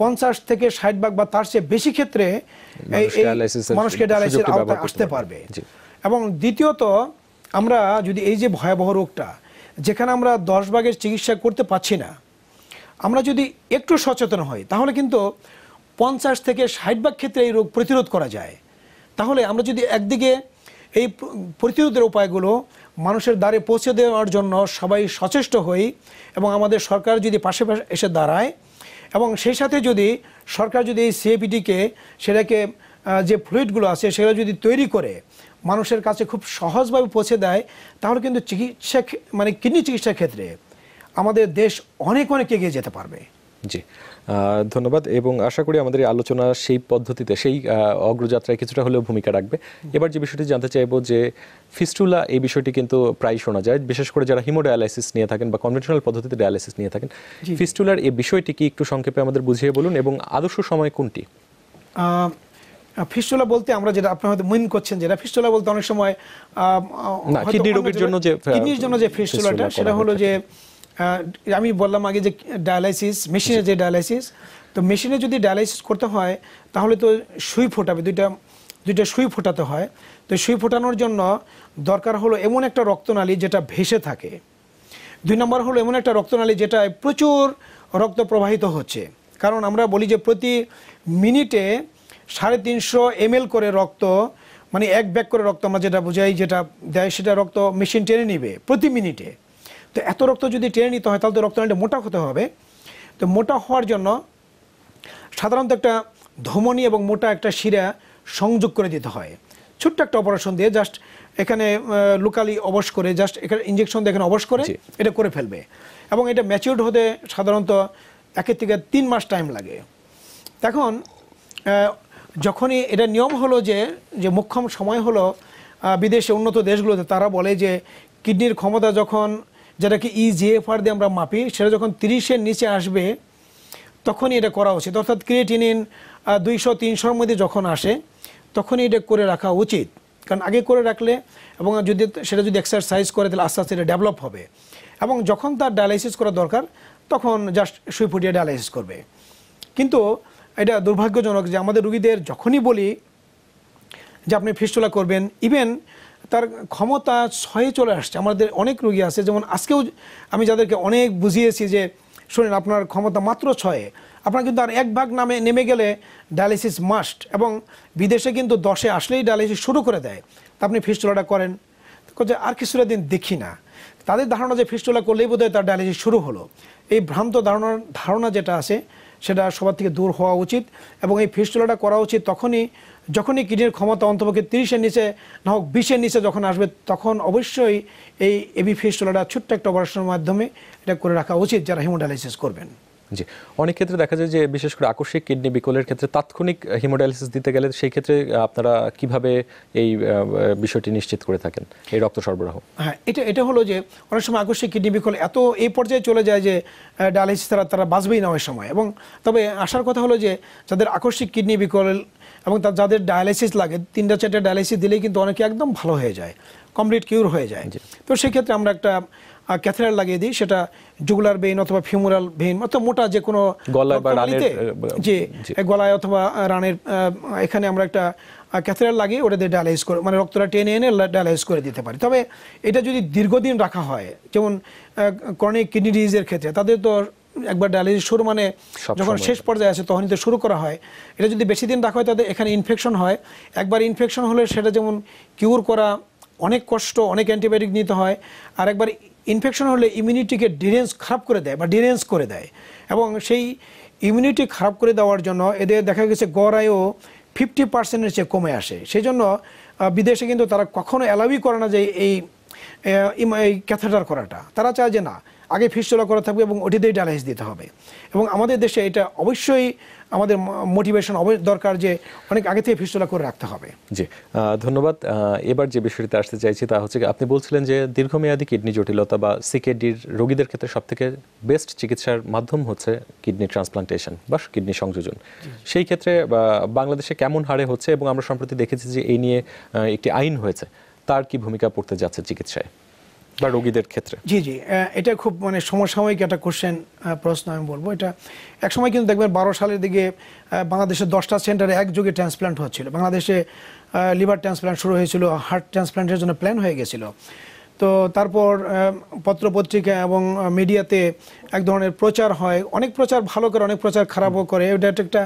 Speaker 2: পঞ্চাশ থেকে ষাট ভাগ বা তার চেয়ে বেশি ক্ষেত্রে মানুষকে ডায়ালাইসিস আওতায় আসতে পারবে এবং দ্বিতীয়ত আমরা যদি এই যে ভয়াবহ রোগটা যেখানে আমরা দশ ভাগের চিকিৎসা করতে পারছি না আমরা যদি একটু সচেতন হই তাহলে কিন্তু পঞ্চাশ থেকে ষাট ভাগ ক্ষেত্রে এই রোগ প্রতিরোধ করা যায় তাহলে আমরা যদি একদিকে এই প্রতিরোধের উপায়গুলো মানুষের দ্বারে পৌঁছে দেওয়ার জন্য সবাই সচেষ্ট হই এবং আমাদের সরকার যদি পাশে পাশে এসে দাঁড়ায় এবং সেই সাথে যদি সরকার যদি এই সিএপিটিকে সেটাকে যে ফ্লুইডগুলো আছে সেগুলো যদি তৈরি করে মানুষের কাছে খুব সহজভাবে পৌঁছে দেয় তাহলে কিন্তু চিকিৎসা মানে কিডনি চিকিৎসার ক্ষেত্রে আমাদের দেশ অনেক অনেক এগিয়ে যেতে পারবে
Speaker 1: জি ধন্যবাদ এবং আশা করি আমাদের আলোচনা সেই পদ্ধতিতে সেই অগ্রযাত্রায় কিছুটা হলেও ভূমিকা রাখবে এবার যে বিষয়টি জানতে চাইব যে ফিস্টুলা এই বিষয়টি কিন্তু প্রায় শোনা যায় বিশেষ করে যারা হিমোডায়ালাইসিস নিয়ে থাকেন বা কনভেনশনাল পদ্ধতিতে ডায়ালাইসিস নিয়ে থাকেন ফিস্টুলার এই বিষয়টি কি একটু সংক্ষেপে আমাদের বুঝিয়ে বলুন এবং আদর্শ সময় কোনটি
Speaker 2: ফিস্টুলা বলতে আমরা যেটা আপনি হয়তো মিন করছেন যেটা ফিস্টুলা বলতে অনেক সময় কিডনি রোগের জন্য যে কিডনির জন্য যে ফিস্টুলাটা সেটা হলো যে আমি বললাম আগে যে ডায়ালাইসিস মেশিনে যে ডায়ালাইসিস তো মেশিনে যদি ডায়ালাইসিস করতে হয় তাহলে তো সুই ফোটাবে দুইটা দুইটা সুই ফোটাতে হয় তো সুই ফোটানোর জন্য দরকার হলো এমন একটা রক্তনালী যেটা ভেসে থাকে দুই নম্বর হলো এমন একটা রক্তনালী যেটা প্রচুর রক্ত প্রবাহিত হচ্ছে কারণ আমরা বলি যে প্রতি মিনিটে সাড়ে তিনশো এম করে রক্ত মানে এক ব্যাগ করে রক্ত আমরা যেটা বুঝাই যেটা দেয় সেটা রক্ত মেশিন টেনে নিবে প্রতি মিনিটে তো এত রক্ত যদি টেনে নিতে হয় তাহলে তো রক্তনালীটা মোটা হতে হবে তো মোটা হওয়ার জন্য সাধারণত একটা ধমনী এবং মোটা একটা শিরা সংযোগ করে দিতে হয় ছোট্ট একটা অপারেশন দিয়ে জাস্ট এখানে লোকালি অবশ করে জাস্ট এখানে ইঞ্জেকশন দিয়ে এখানে অবশ করে এটা করে ফেলবে এবং এটা ম্যাচিউরড হতে সাধারণত একের থেকে তিন মাস টাইম লাগে এখন যখনই এটা নিয়ম হলো যে যে মুখ্যম সময় হলো বিদেশে উন্নত দেশগুলোতে তারা বলে যে কিডনির ক্ষমতা যখন যেটাকে ইজিএফআর e দিয়ে আমরা মাপি সেটা যখন তিরিশের নিচে আসবে তখনই এটা করা উচিত অর্থাৎ ক্রিয়েটিনিন দুইশো তিনশোর মধ্যে যখন আসে তখনই এটা করে রাখা উচিত কারণ আগে করে রাখলে এবং যদি সেটা যদি এক্সারসাইজ করে তাহলে আস্তে আস্তে এটা ডেভেলপ হবে এবং যখন তার ডায়ালাইসিস করা দরকার তখন জাস্ট শুয়ে ফুটিয়ে ডায়ালাইসিস করবে কিন্তু এটা দুর্ভাগ্যজনক যে আমাদের রুগীদের যখনই বলি যে আপনি ফিস্টুলা করবেন ইভেন তার ক্ষমতা ছয়ে চলে আসছে আমাদের অনেক রুগী আছে যেমন আজকেও আমি যাদেরকে অনেক বুঝিয়েছি যে শুনেন আপনার ক্ষমতা মাত্র ছয়ে আপনার কিন্তু আর এক ভাগ নামে নেমে গেলে ডায়ালিসিস মাস্ট এবং বিদেশে কিন্তু দশে আসলেই ডায়ালিসিস শুরু করে দেয় তা আপনি ফিস্টুলাটা করেন যে আর কিছুটা দিন দেখি না তাদের ধারণা যে ফিস্টুলা করলেই বোধহয় তার ডায়ালিসিস শুরু হলো এই ভ্রান্ত ধারণার ধারণা যেটা আছে সেটা সবার থেকে দূর হওয়া উচিত এবং এই ফিস্টুলাটা করা উচিত তখনই যখনই কিডনির ক্ষমতা অন্তপক্ষে তিরিশের নিচে না হোক বিশের নিচে যখন আসবে তখন অবশ্যই এই এবি ফিস্টুলাটা ছোট্ট একটা অপারেশনের মাধ্যমে এটা করে রাখা উচিত যারা হিমোডায়ালাইসিস করবেন
Speaker 1: জি অনেক ক্ষেত্রে দেখা যায় যে বিশেষ করে আকস্মিক কিডনি বিকলের ক্ষেত্রে তাৎক্ষণিক হিমোডায়ালিসিস দিতে গেলে সেই ক্ষেত্রে আপনারা কিভাবে এই বিষয়টি নিশ্চিত করে থাকেন এই রক্ত সরবরাহ
Speaker 2: হ্যাঁ এটা এটা হলো যে অনেক সময় আকস্মিক কিডনি বিকল এত এই পর্যায়ে চলে যায় যে ডায়ালিসিস তারা তারা বাঁচবেই না ওই সময় এবং তবে আসার কথা হলো যে যাদের আকস্মিক কিডনি বিকল এবং তার যাদের ডায়ালিসিস লাগে তিনটা চারটা ডায়ালিসিস দিলেই কিন্তু অনেকে একদম ভালো হয়ে যায় কমপ্লিট কিউর হয়ে যায় তো সেক্ষেত্রে আমরা একটা ক্যাথেটার লাগিয়ে দিই সেটা জুগুলার ভেইন অথবা ফিমোরাল ভেইন অথবা মোটা যে কোনো গলায় বা রানের যে গলায় অথবা রানের এখানে আমরা একটা ক্যাথেটার লাগিয়ে ওটাতে ডায়ালাইজ করে মানে রক্তটা টেনে এনে ডায়ালাইজ করে দিতে পারি তবে এটা যদি দীর্ঘদিন রাখা হয় যেমন ক্রনিক কিডনি ডিজিজের ক্ষেত্রে তাদের তো একবার ডায়ালিসিস শুরু মানে যখন শেষ পর্যায়ে আছে তখনই তো শুরু করা হয় এটা যদি বেশি দিন রাখা হয় তাদের এখানে ইনফেকশন হয় একবার ইনফেকশন হলে সেটা যেমন কিউর করা অনেক কষ্ট অনেক অ্যান্টিবায়োটিক নিতে হয় আর একবার ইনফেকশন হলে ইমিউনিটিকে ডিরেন্স খারাপ করে দেয় বা ডিরেন্স করে দেয় এবং সেই ইমিউনিটি খারাপ করে দেওয়ার জন্য এদের দেখা গেছে গড় আয়ও ফিফটি পার্সেন্টের চেয়ে কমে আসে সেই জন্য বিদেশে কিন্তু তারা কখনো অ্যালাউই করে না যে এই ক্যাথেটার করাটা তারা চায় যে না আগে ফিস্টলা করা থাকবে এবং ওটিতেই ডায়ালাইসিস দিতে হবে এবং আমাদের দেশে এটা অবশ্যই আমাদের মোটিভেশন দরকার যে অনেক আগে থেকে ফিস্টলা করে রাখতে হবে
Speaker 1: জি ধন্যবাদ এবার যে বিষয়টিতে আসতে চাইছি তা হচ্ছে আপনি বলছিলেন যে দীর্ঘমেয়াদী কিডনি জটিলতা বা সিকেডির রোগীদের ক্ষেত্রে সবথেকে বেস্ট চিকিৎসার মাধ্যম হচ্ছে কিডনি ট্রান্সপ্লান্টেশন বা কিডনি সংযোজন সেই ক্ষেত্রে বাংলাদেশে কেমন হারে হচ্ছে এবং আমরা সম্প্রতি দেখেছি যে এই নিয়ে একটি আইন হয়েছে তার কি ভূমিকা পড়তে যাচ্ছে চিকিৎসায় বা রোগীদের ক্ষেত্রে জি জি
Speaker 2: এটা খুব মানে সমসাময়িক একটা কোশ্চেন প্রশ্ন আমি বলবো এটা এক সময় কিন্তু দেখবেন বারো সালের দিকে বাংলাদেশের দশটা সেন্টারে একযোগে ট্রান্সপ্লান্ট হচ্ছিল বাংলাদেশে লিভার ট্রান্সপ্লান্ট শুরু হয়েছিল হার্ট ট্রান্সপ্লান্টের জন্য প্ল্যান হয়ে গেছিলো তো তারপর পত্রপত্রিকা এবং মিডিয়াতে এক ধরনের প্রচার হয় অনেক প্রচার ভালো করে অনেক প্রচার খারাপও করে এটা একটা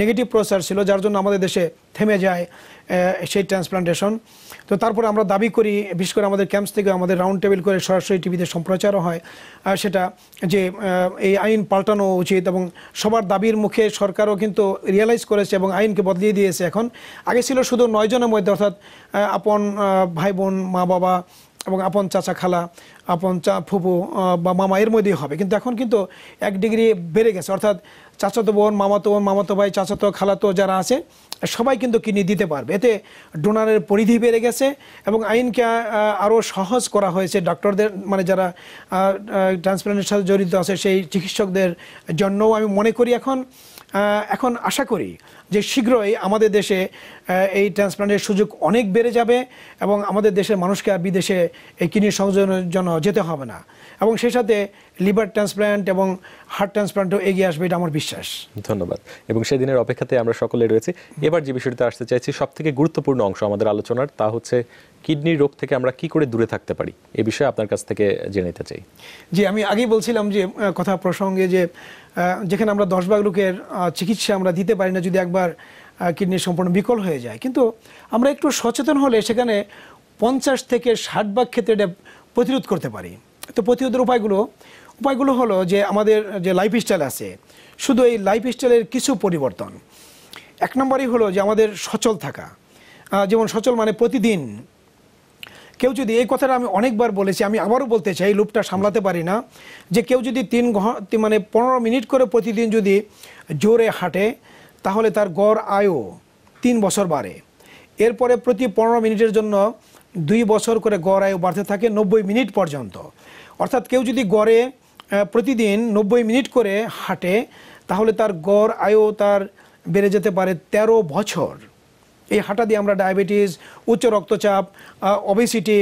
Speaker 2: নেগেটিভ প্রচার ছিল যার জন্য আমাদের দেশে থেমে যায় সেই ট্রান্সপ্লান্টেশন তো তারপরে আমরা দাবি করি বিশেষ করে আমাদের ক্যাম্পস থেকে আমাদের রাউন্ড টেবিল করে সরাসরি টিভিতে সম্প্রচারও হয় আর সেটা যে এই আইন পাল্টানো উচিত এবং সবার দাবির মুখে সরকারও কিন্তু রিয়েলাইজ করেছে এবং আইনকে বদলিয়ে দিয়েছে এখন আগে ছিল শুধু নয়জনের মধ্যে অর্থাৎ আপন ভাই বোন মা বাবা এবং আপন চাচা খালা আপন চা ফুপু বা মামা এর মধ্যেই হবে কিন্তু এখন কিন্তু এক ডিগ্রি বেড়ে গেছে অর্থাৎ চাচাতো বোন মামাতো বোন মামাতো ভাই চাচাতো খালাতো যারা আছে সবাই কিন্তু কিনে দিতে পারবে এতে ডোনারের পরিধি বেড়ে গেছে এবং আইনকে আরও সহজ করা হয়েছে ডক্টরদের মানে যারা ট্রান্সপ্লান্টের সাথে জড়িত আছে সেই চিকিৎসকদের জন্যও আমি মনে করি এখন এখন আশা করি যে শীঘ্রই আমাদের দেশে এই ট্রান্সপ্লান্টের সুযোগ অনেক বেড়ে যাবে এবং আমাদের দেশের মানুষকে আর বিদেশে এই কিডনি সংযোজনের জন্য যেতে হবে না এবং সেই সাথে লিভার ট্রান্সপ্ল্যান্ট এবং হার্ট ট্রান্সপ্ল্যান্টও এগিয়ে আসবে এটা আমার বিশ্বাস
Speaker 1: ধন্যবাদ এবং সেদিনের অপেক্ষাতে আমরা সকলে রয়েছি এবার যে বিষয়টিতে আসতে চাইছি সব থেকে গুরুত্বপূর্ণ অংশ আমাদের আলোচনার তা হচ্ছে কিডনি রোগ থেকে আমরা কি করে দূরে থাকতে পারি এ বিষয়ে আপনার কাছ থেকে জেনে নিতে চাই
Speaker 2: জি আমি আগেই বলছিলাম যে কথা প্রসঙ্গে যে যেখানে আমরা দশ ভাগ লোকের চিকিৎসা আমরা দিতে পারি না যদি একবার কিডনি সম্পূর্ণ বিকল হয়ে যায় কিন্তু আমরা একটু সচেতন হলে সেখানে পঞ্চাশ থেকে ষাট ভাগ ক্ষেত্রে এটা প্রতিরোধ করতে পারি তো প্রতিরোধের উপায়গুলো উপায়গুলো হলো যে আমাদের যে লাইফ স্টাইল আছে শুধু এই লাইফ স্টাইলের কিছু পরিবর্তন এক নম্বরই হলো যে আমাদের সচল থাকা যেমন সচল মানে প্রতিদিন কেউ যদি এই কথাটা আমি অনেকবার বলেছি আমি আবারও বলতে চাই লুপটা সামলাতে পারি না যে কেউ যদি তিন ঘন্টা মানে পনেরো মিনিট করে প্রতিদিন যদি জোরে হাঁটে তাহলে তার গড় আয়ও তিন বছর বাড়ে এরপরে প্রতি পনেরো মিনিটের জন্য দুই বছর করে গড় আয়ু বাড়তে থাকে নব্বই মিনিট পর্যন্ত অর্থাৎ কেউ যদি গড়ে প্রতিদিন নব্বই মিনিট করে হাঁটে তাহলে তার গড় আয়ু তার বেড়ে যেতে পারে ১৩ বছর এই হাঁটা দিয়ে আমরা ডায়াবেটিস উচ্চ রক্তচাপ অবেসিটি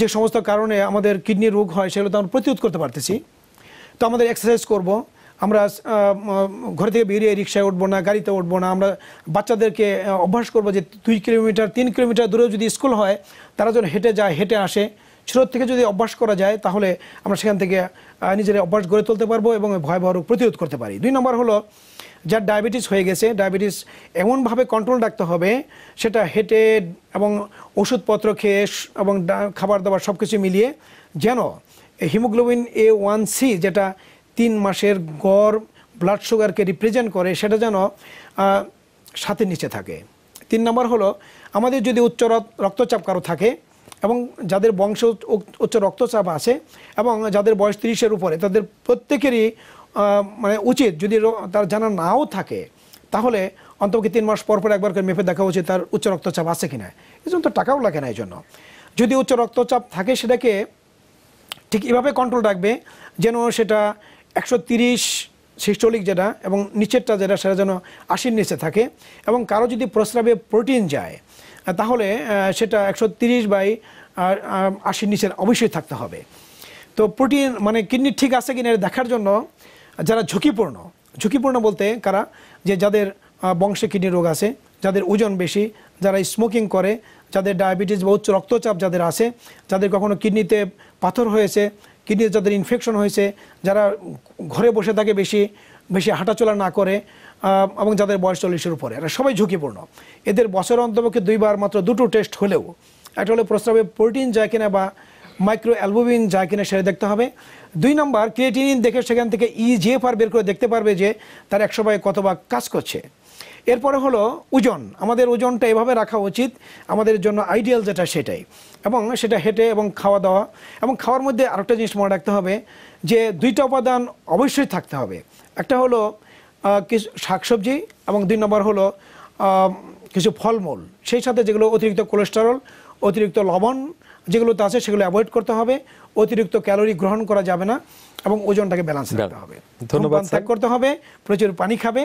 Speaker 2: যে সমস্ত কারণে আমাদের কিডনি রোগ হয় সেগুলো তো আমরা প্রতিরোধ করতে পারতেছি তো আমাদের এক্সারসাইজ করব আমরা ঘর থেকে বেরিয়ে রিক্সায় উঠবো না গাড়িতে উঠবো না আমরা বাচ্চাদেরকে অভ্যাস করব যে দুই কিলোমিটার তিন কিলোমিটার দূরেও যদি স্কুল হয় তারা যেন হেঁটে যায় হেঁটে আসে ছোট থেকে যদি অভ্যাস করা যায় তাহলে আমরা সেখান থেকে নিজেরা অভ্যাস গড়ে তুলতে পারবো এবং ভয়াবহ রোগ প্রতিরোধ করতে পারি দুই নম্বর হলো যার ডায়াবেটিস হয়ে গেছে ডায়াবেটিস এমনভাবে কন্ট্রোল রাখতে হবে সেটা হেঁটে এবং ওষুধপত্র খেয়ে এবং খাবার দাবার সব কিছু মিলিয়ে যেন হিমোগ্লোবিন এ ওয়ান সি যেটা তিন মাসের গড় ব্লাড সুগারকে রিপ্রেজেন্ট করে সেটা যেন সাথে নিচে থাকে তিন নম্বর হলো আমাদের যদি উচ্চ রক্তচাপ কারো থাকে এবং যাদের বংশ উচ্চ রক্তচাপ আছে এবং যাদের বয়স তিরিশের উপরে তাদের প্রত্যেকেরই মানে উচিত যদি তার জানা নাও থাকে তাহলে অন্তত তিন মাস পর পর একবার করে মেপে দেখা উচিত তার উচ্চ রক্তচাপ আছে কিনা এই জন্য তো টাকাও লাগে না এই জন্য যদি উচ্চ রক্তচাপ থাকে সেটাকে ঠিক এভাবে কন্ট্রোল রাখবে যেন সেটা একশো তিরিশ সিস্টোলিক যেটা এবং নিচেরটা যেটা সেটা যেন আশির নিচে থাকে এবং কারো যদি প্রস্রাবে প্রোটিন যায় তাহলে সেটা একশো তিরিশ বাই আশির নিচের অবশ্যই থাকতে হবে তো প্রোটিন মানে কিডনি ঠিক আছে কি না দেখার জন্য যারা ঝুঁকিপূর্ণ ঝুঁকিপূর্ণ বলতে কারা যে যাদের বংশে কিডনি রোগ আছে যাদের ওজন বেশি যারা স্মোকিং করে যাদের ডায়াবেটিস বা উচ্চ রক্তচাপ যাদের আছে যাদের কখনো কিডনিতে পাথর হয়েছে কিডনিতে যাদের ইনফেকশন হয়েছে যারা ঘরে বসে থাকে বেশি বেশি হাঁটাচলা না করে এবং যাদের বয়স চল্লিশের উপরে এরা সবাই ঝুঁকিপূর্ণ এদের বছর অন্তপক্ষে দুইবার মাত্র দুটো টেস্ট হলেও একটা হলো প্রস্রাবে প্রোটিন যায় কিনা বা মাইক্রো অ্যালবুমিন যায় কিনা সেটা দেখতে হবে দুই নম্বর ক্রিয়েটিনিন দেখে সেখান থেকে ইজিএফআর e বের করে দেখতে পারবে যে তার একশো বাই কত বা কাজ করছে এরপরে হলো ওজন আমাদের ওজনটা এভাবে রাখা উচিত আমাদের জন্য আইডিয়াল যেটা সেটাই এবং সেটা হেঁটে এবং খাওয়া দাওয়া এবং খাওয়ার মধ্যে আরেকটা জিনিস মনে রাখতে হবে যে দুইটা উপাদান অবশ্যই থাকতে হবে একটা হলো কিছু শাকসবজি এবং দুই নম্বর হলো কিছু ফলমূল সেই সাথে যেগুলো অতিরিক্ত কোলেস্টেরল অতিরিক্ত লবণ যেগুলোতে আছে সেগুলো অ্যাভয়েড করতে হবে অতিরিক্ত ক্যালোরি গ্রহণ করা যাবে না এবং ওজনটাকে ব্যালেন্স
Speaker 1: রাখতে হবে ধন্যবাদ ত্যাগ
Speaker 2: করতে হবে প্রচুর পানি খাবে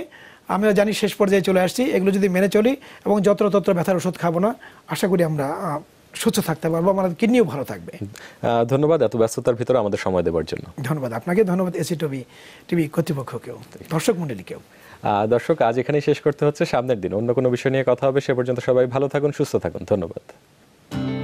Speaker 2: আমরা জানি শেষ পর্যায়ে চলে আসছি এগুলো যদি মেনে চলি এবং যত্র তত্র ব্যথার ওষুধ খাবো না আশা করি আমরা সুস্থ থাকতে পারবো আমাদের কিডনিও ভালো থাকবে
Speaker 1: ধন্যবাদ এত ব্যস্ততার ভিতরে আমাদের সময় দেওয়ার জন্য
Speaker 2: ধন্যবাদ আপনাকে ধন্যবাদ এসি টিভি টিভি কর্তৃপক্ষকেও দর্শক মন্ডলীকেও
Speaker 1: দর্শক আজ এখানেই শেষ করতে হচ্ছে সামনের দিন অন্য কোনো বিষয় নিয়ে কথা হবে সে পর্যন্ত সবাই ভালো থাকুন সুস্থ থাকুন ধন্যবাদ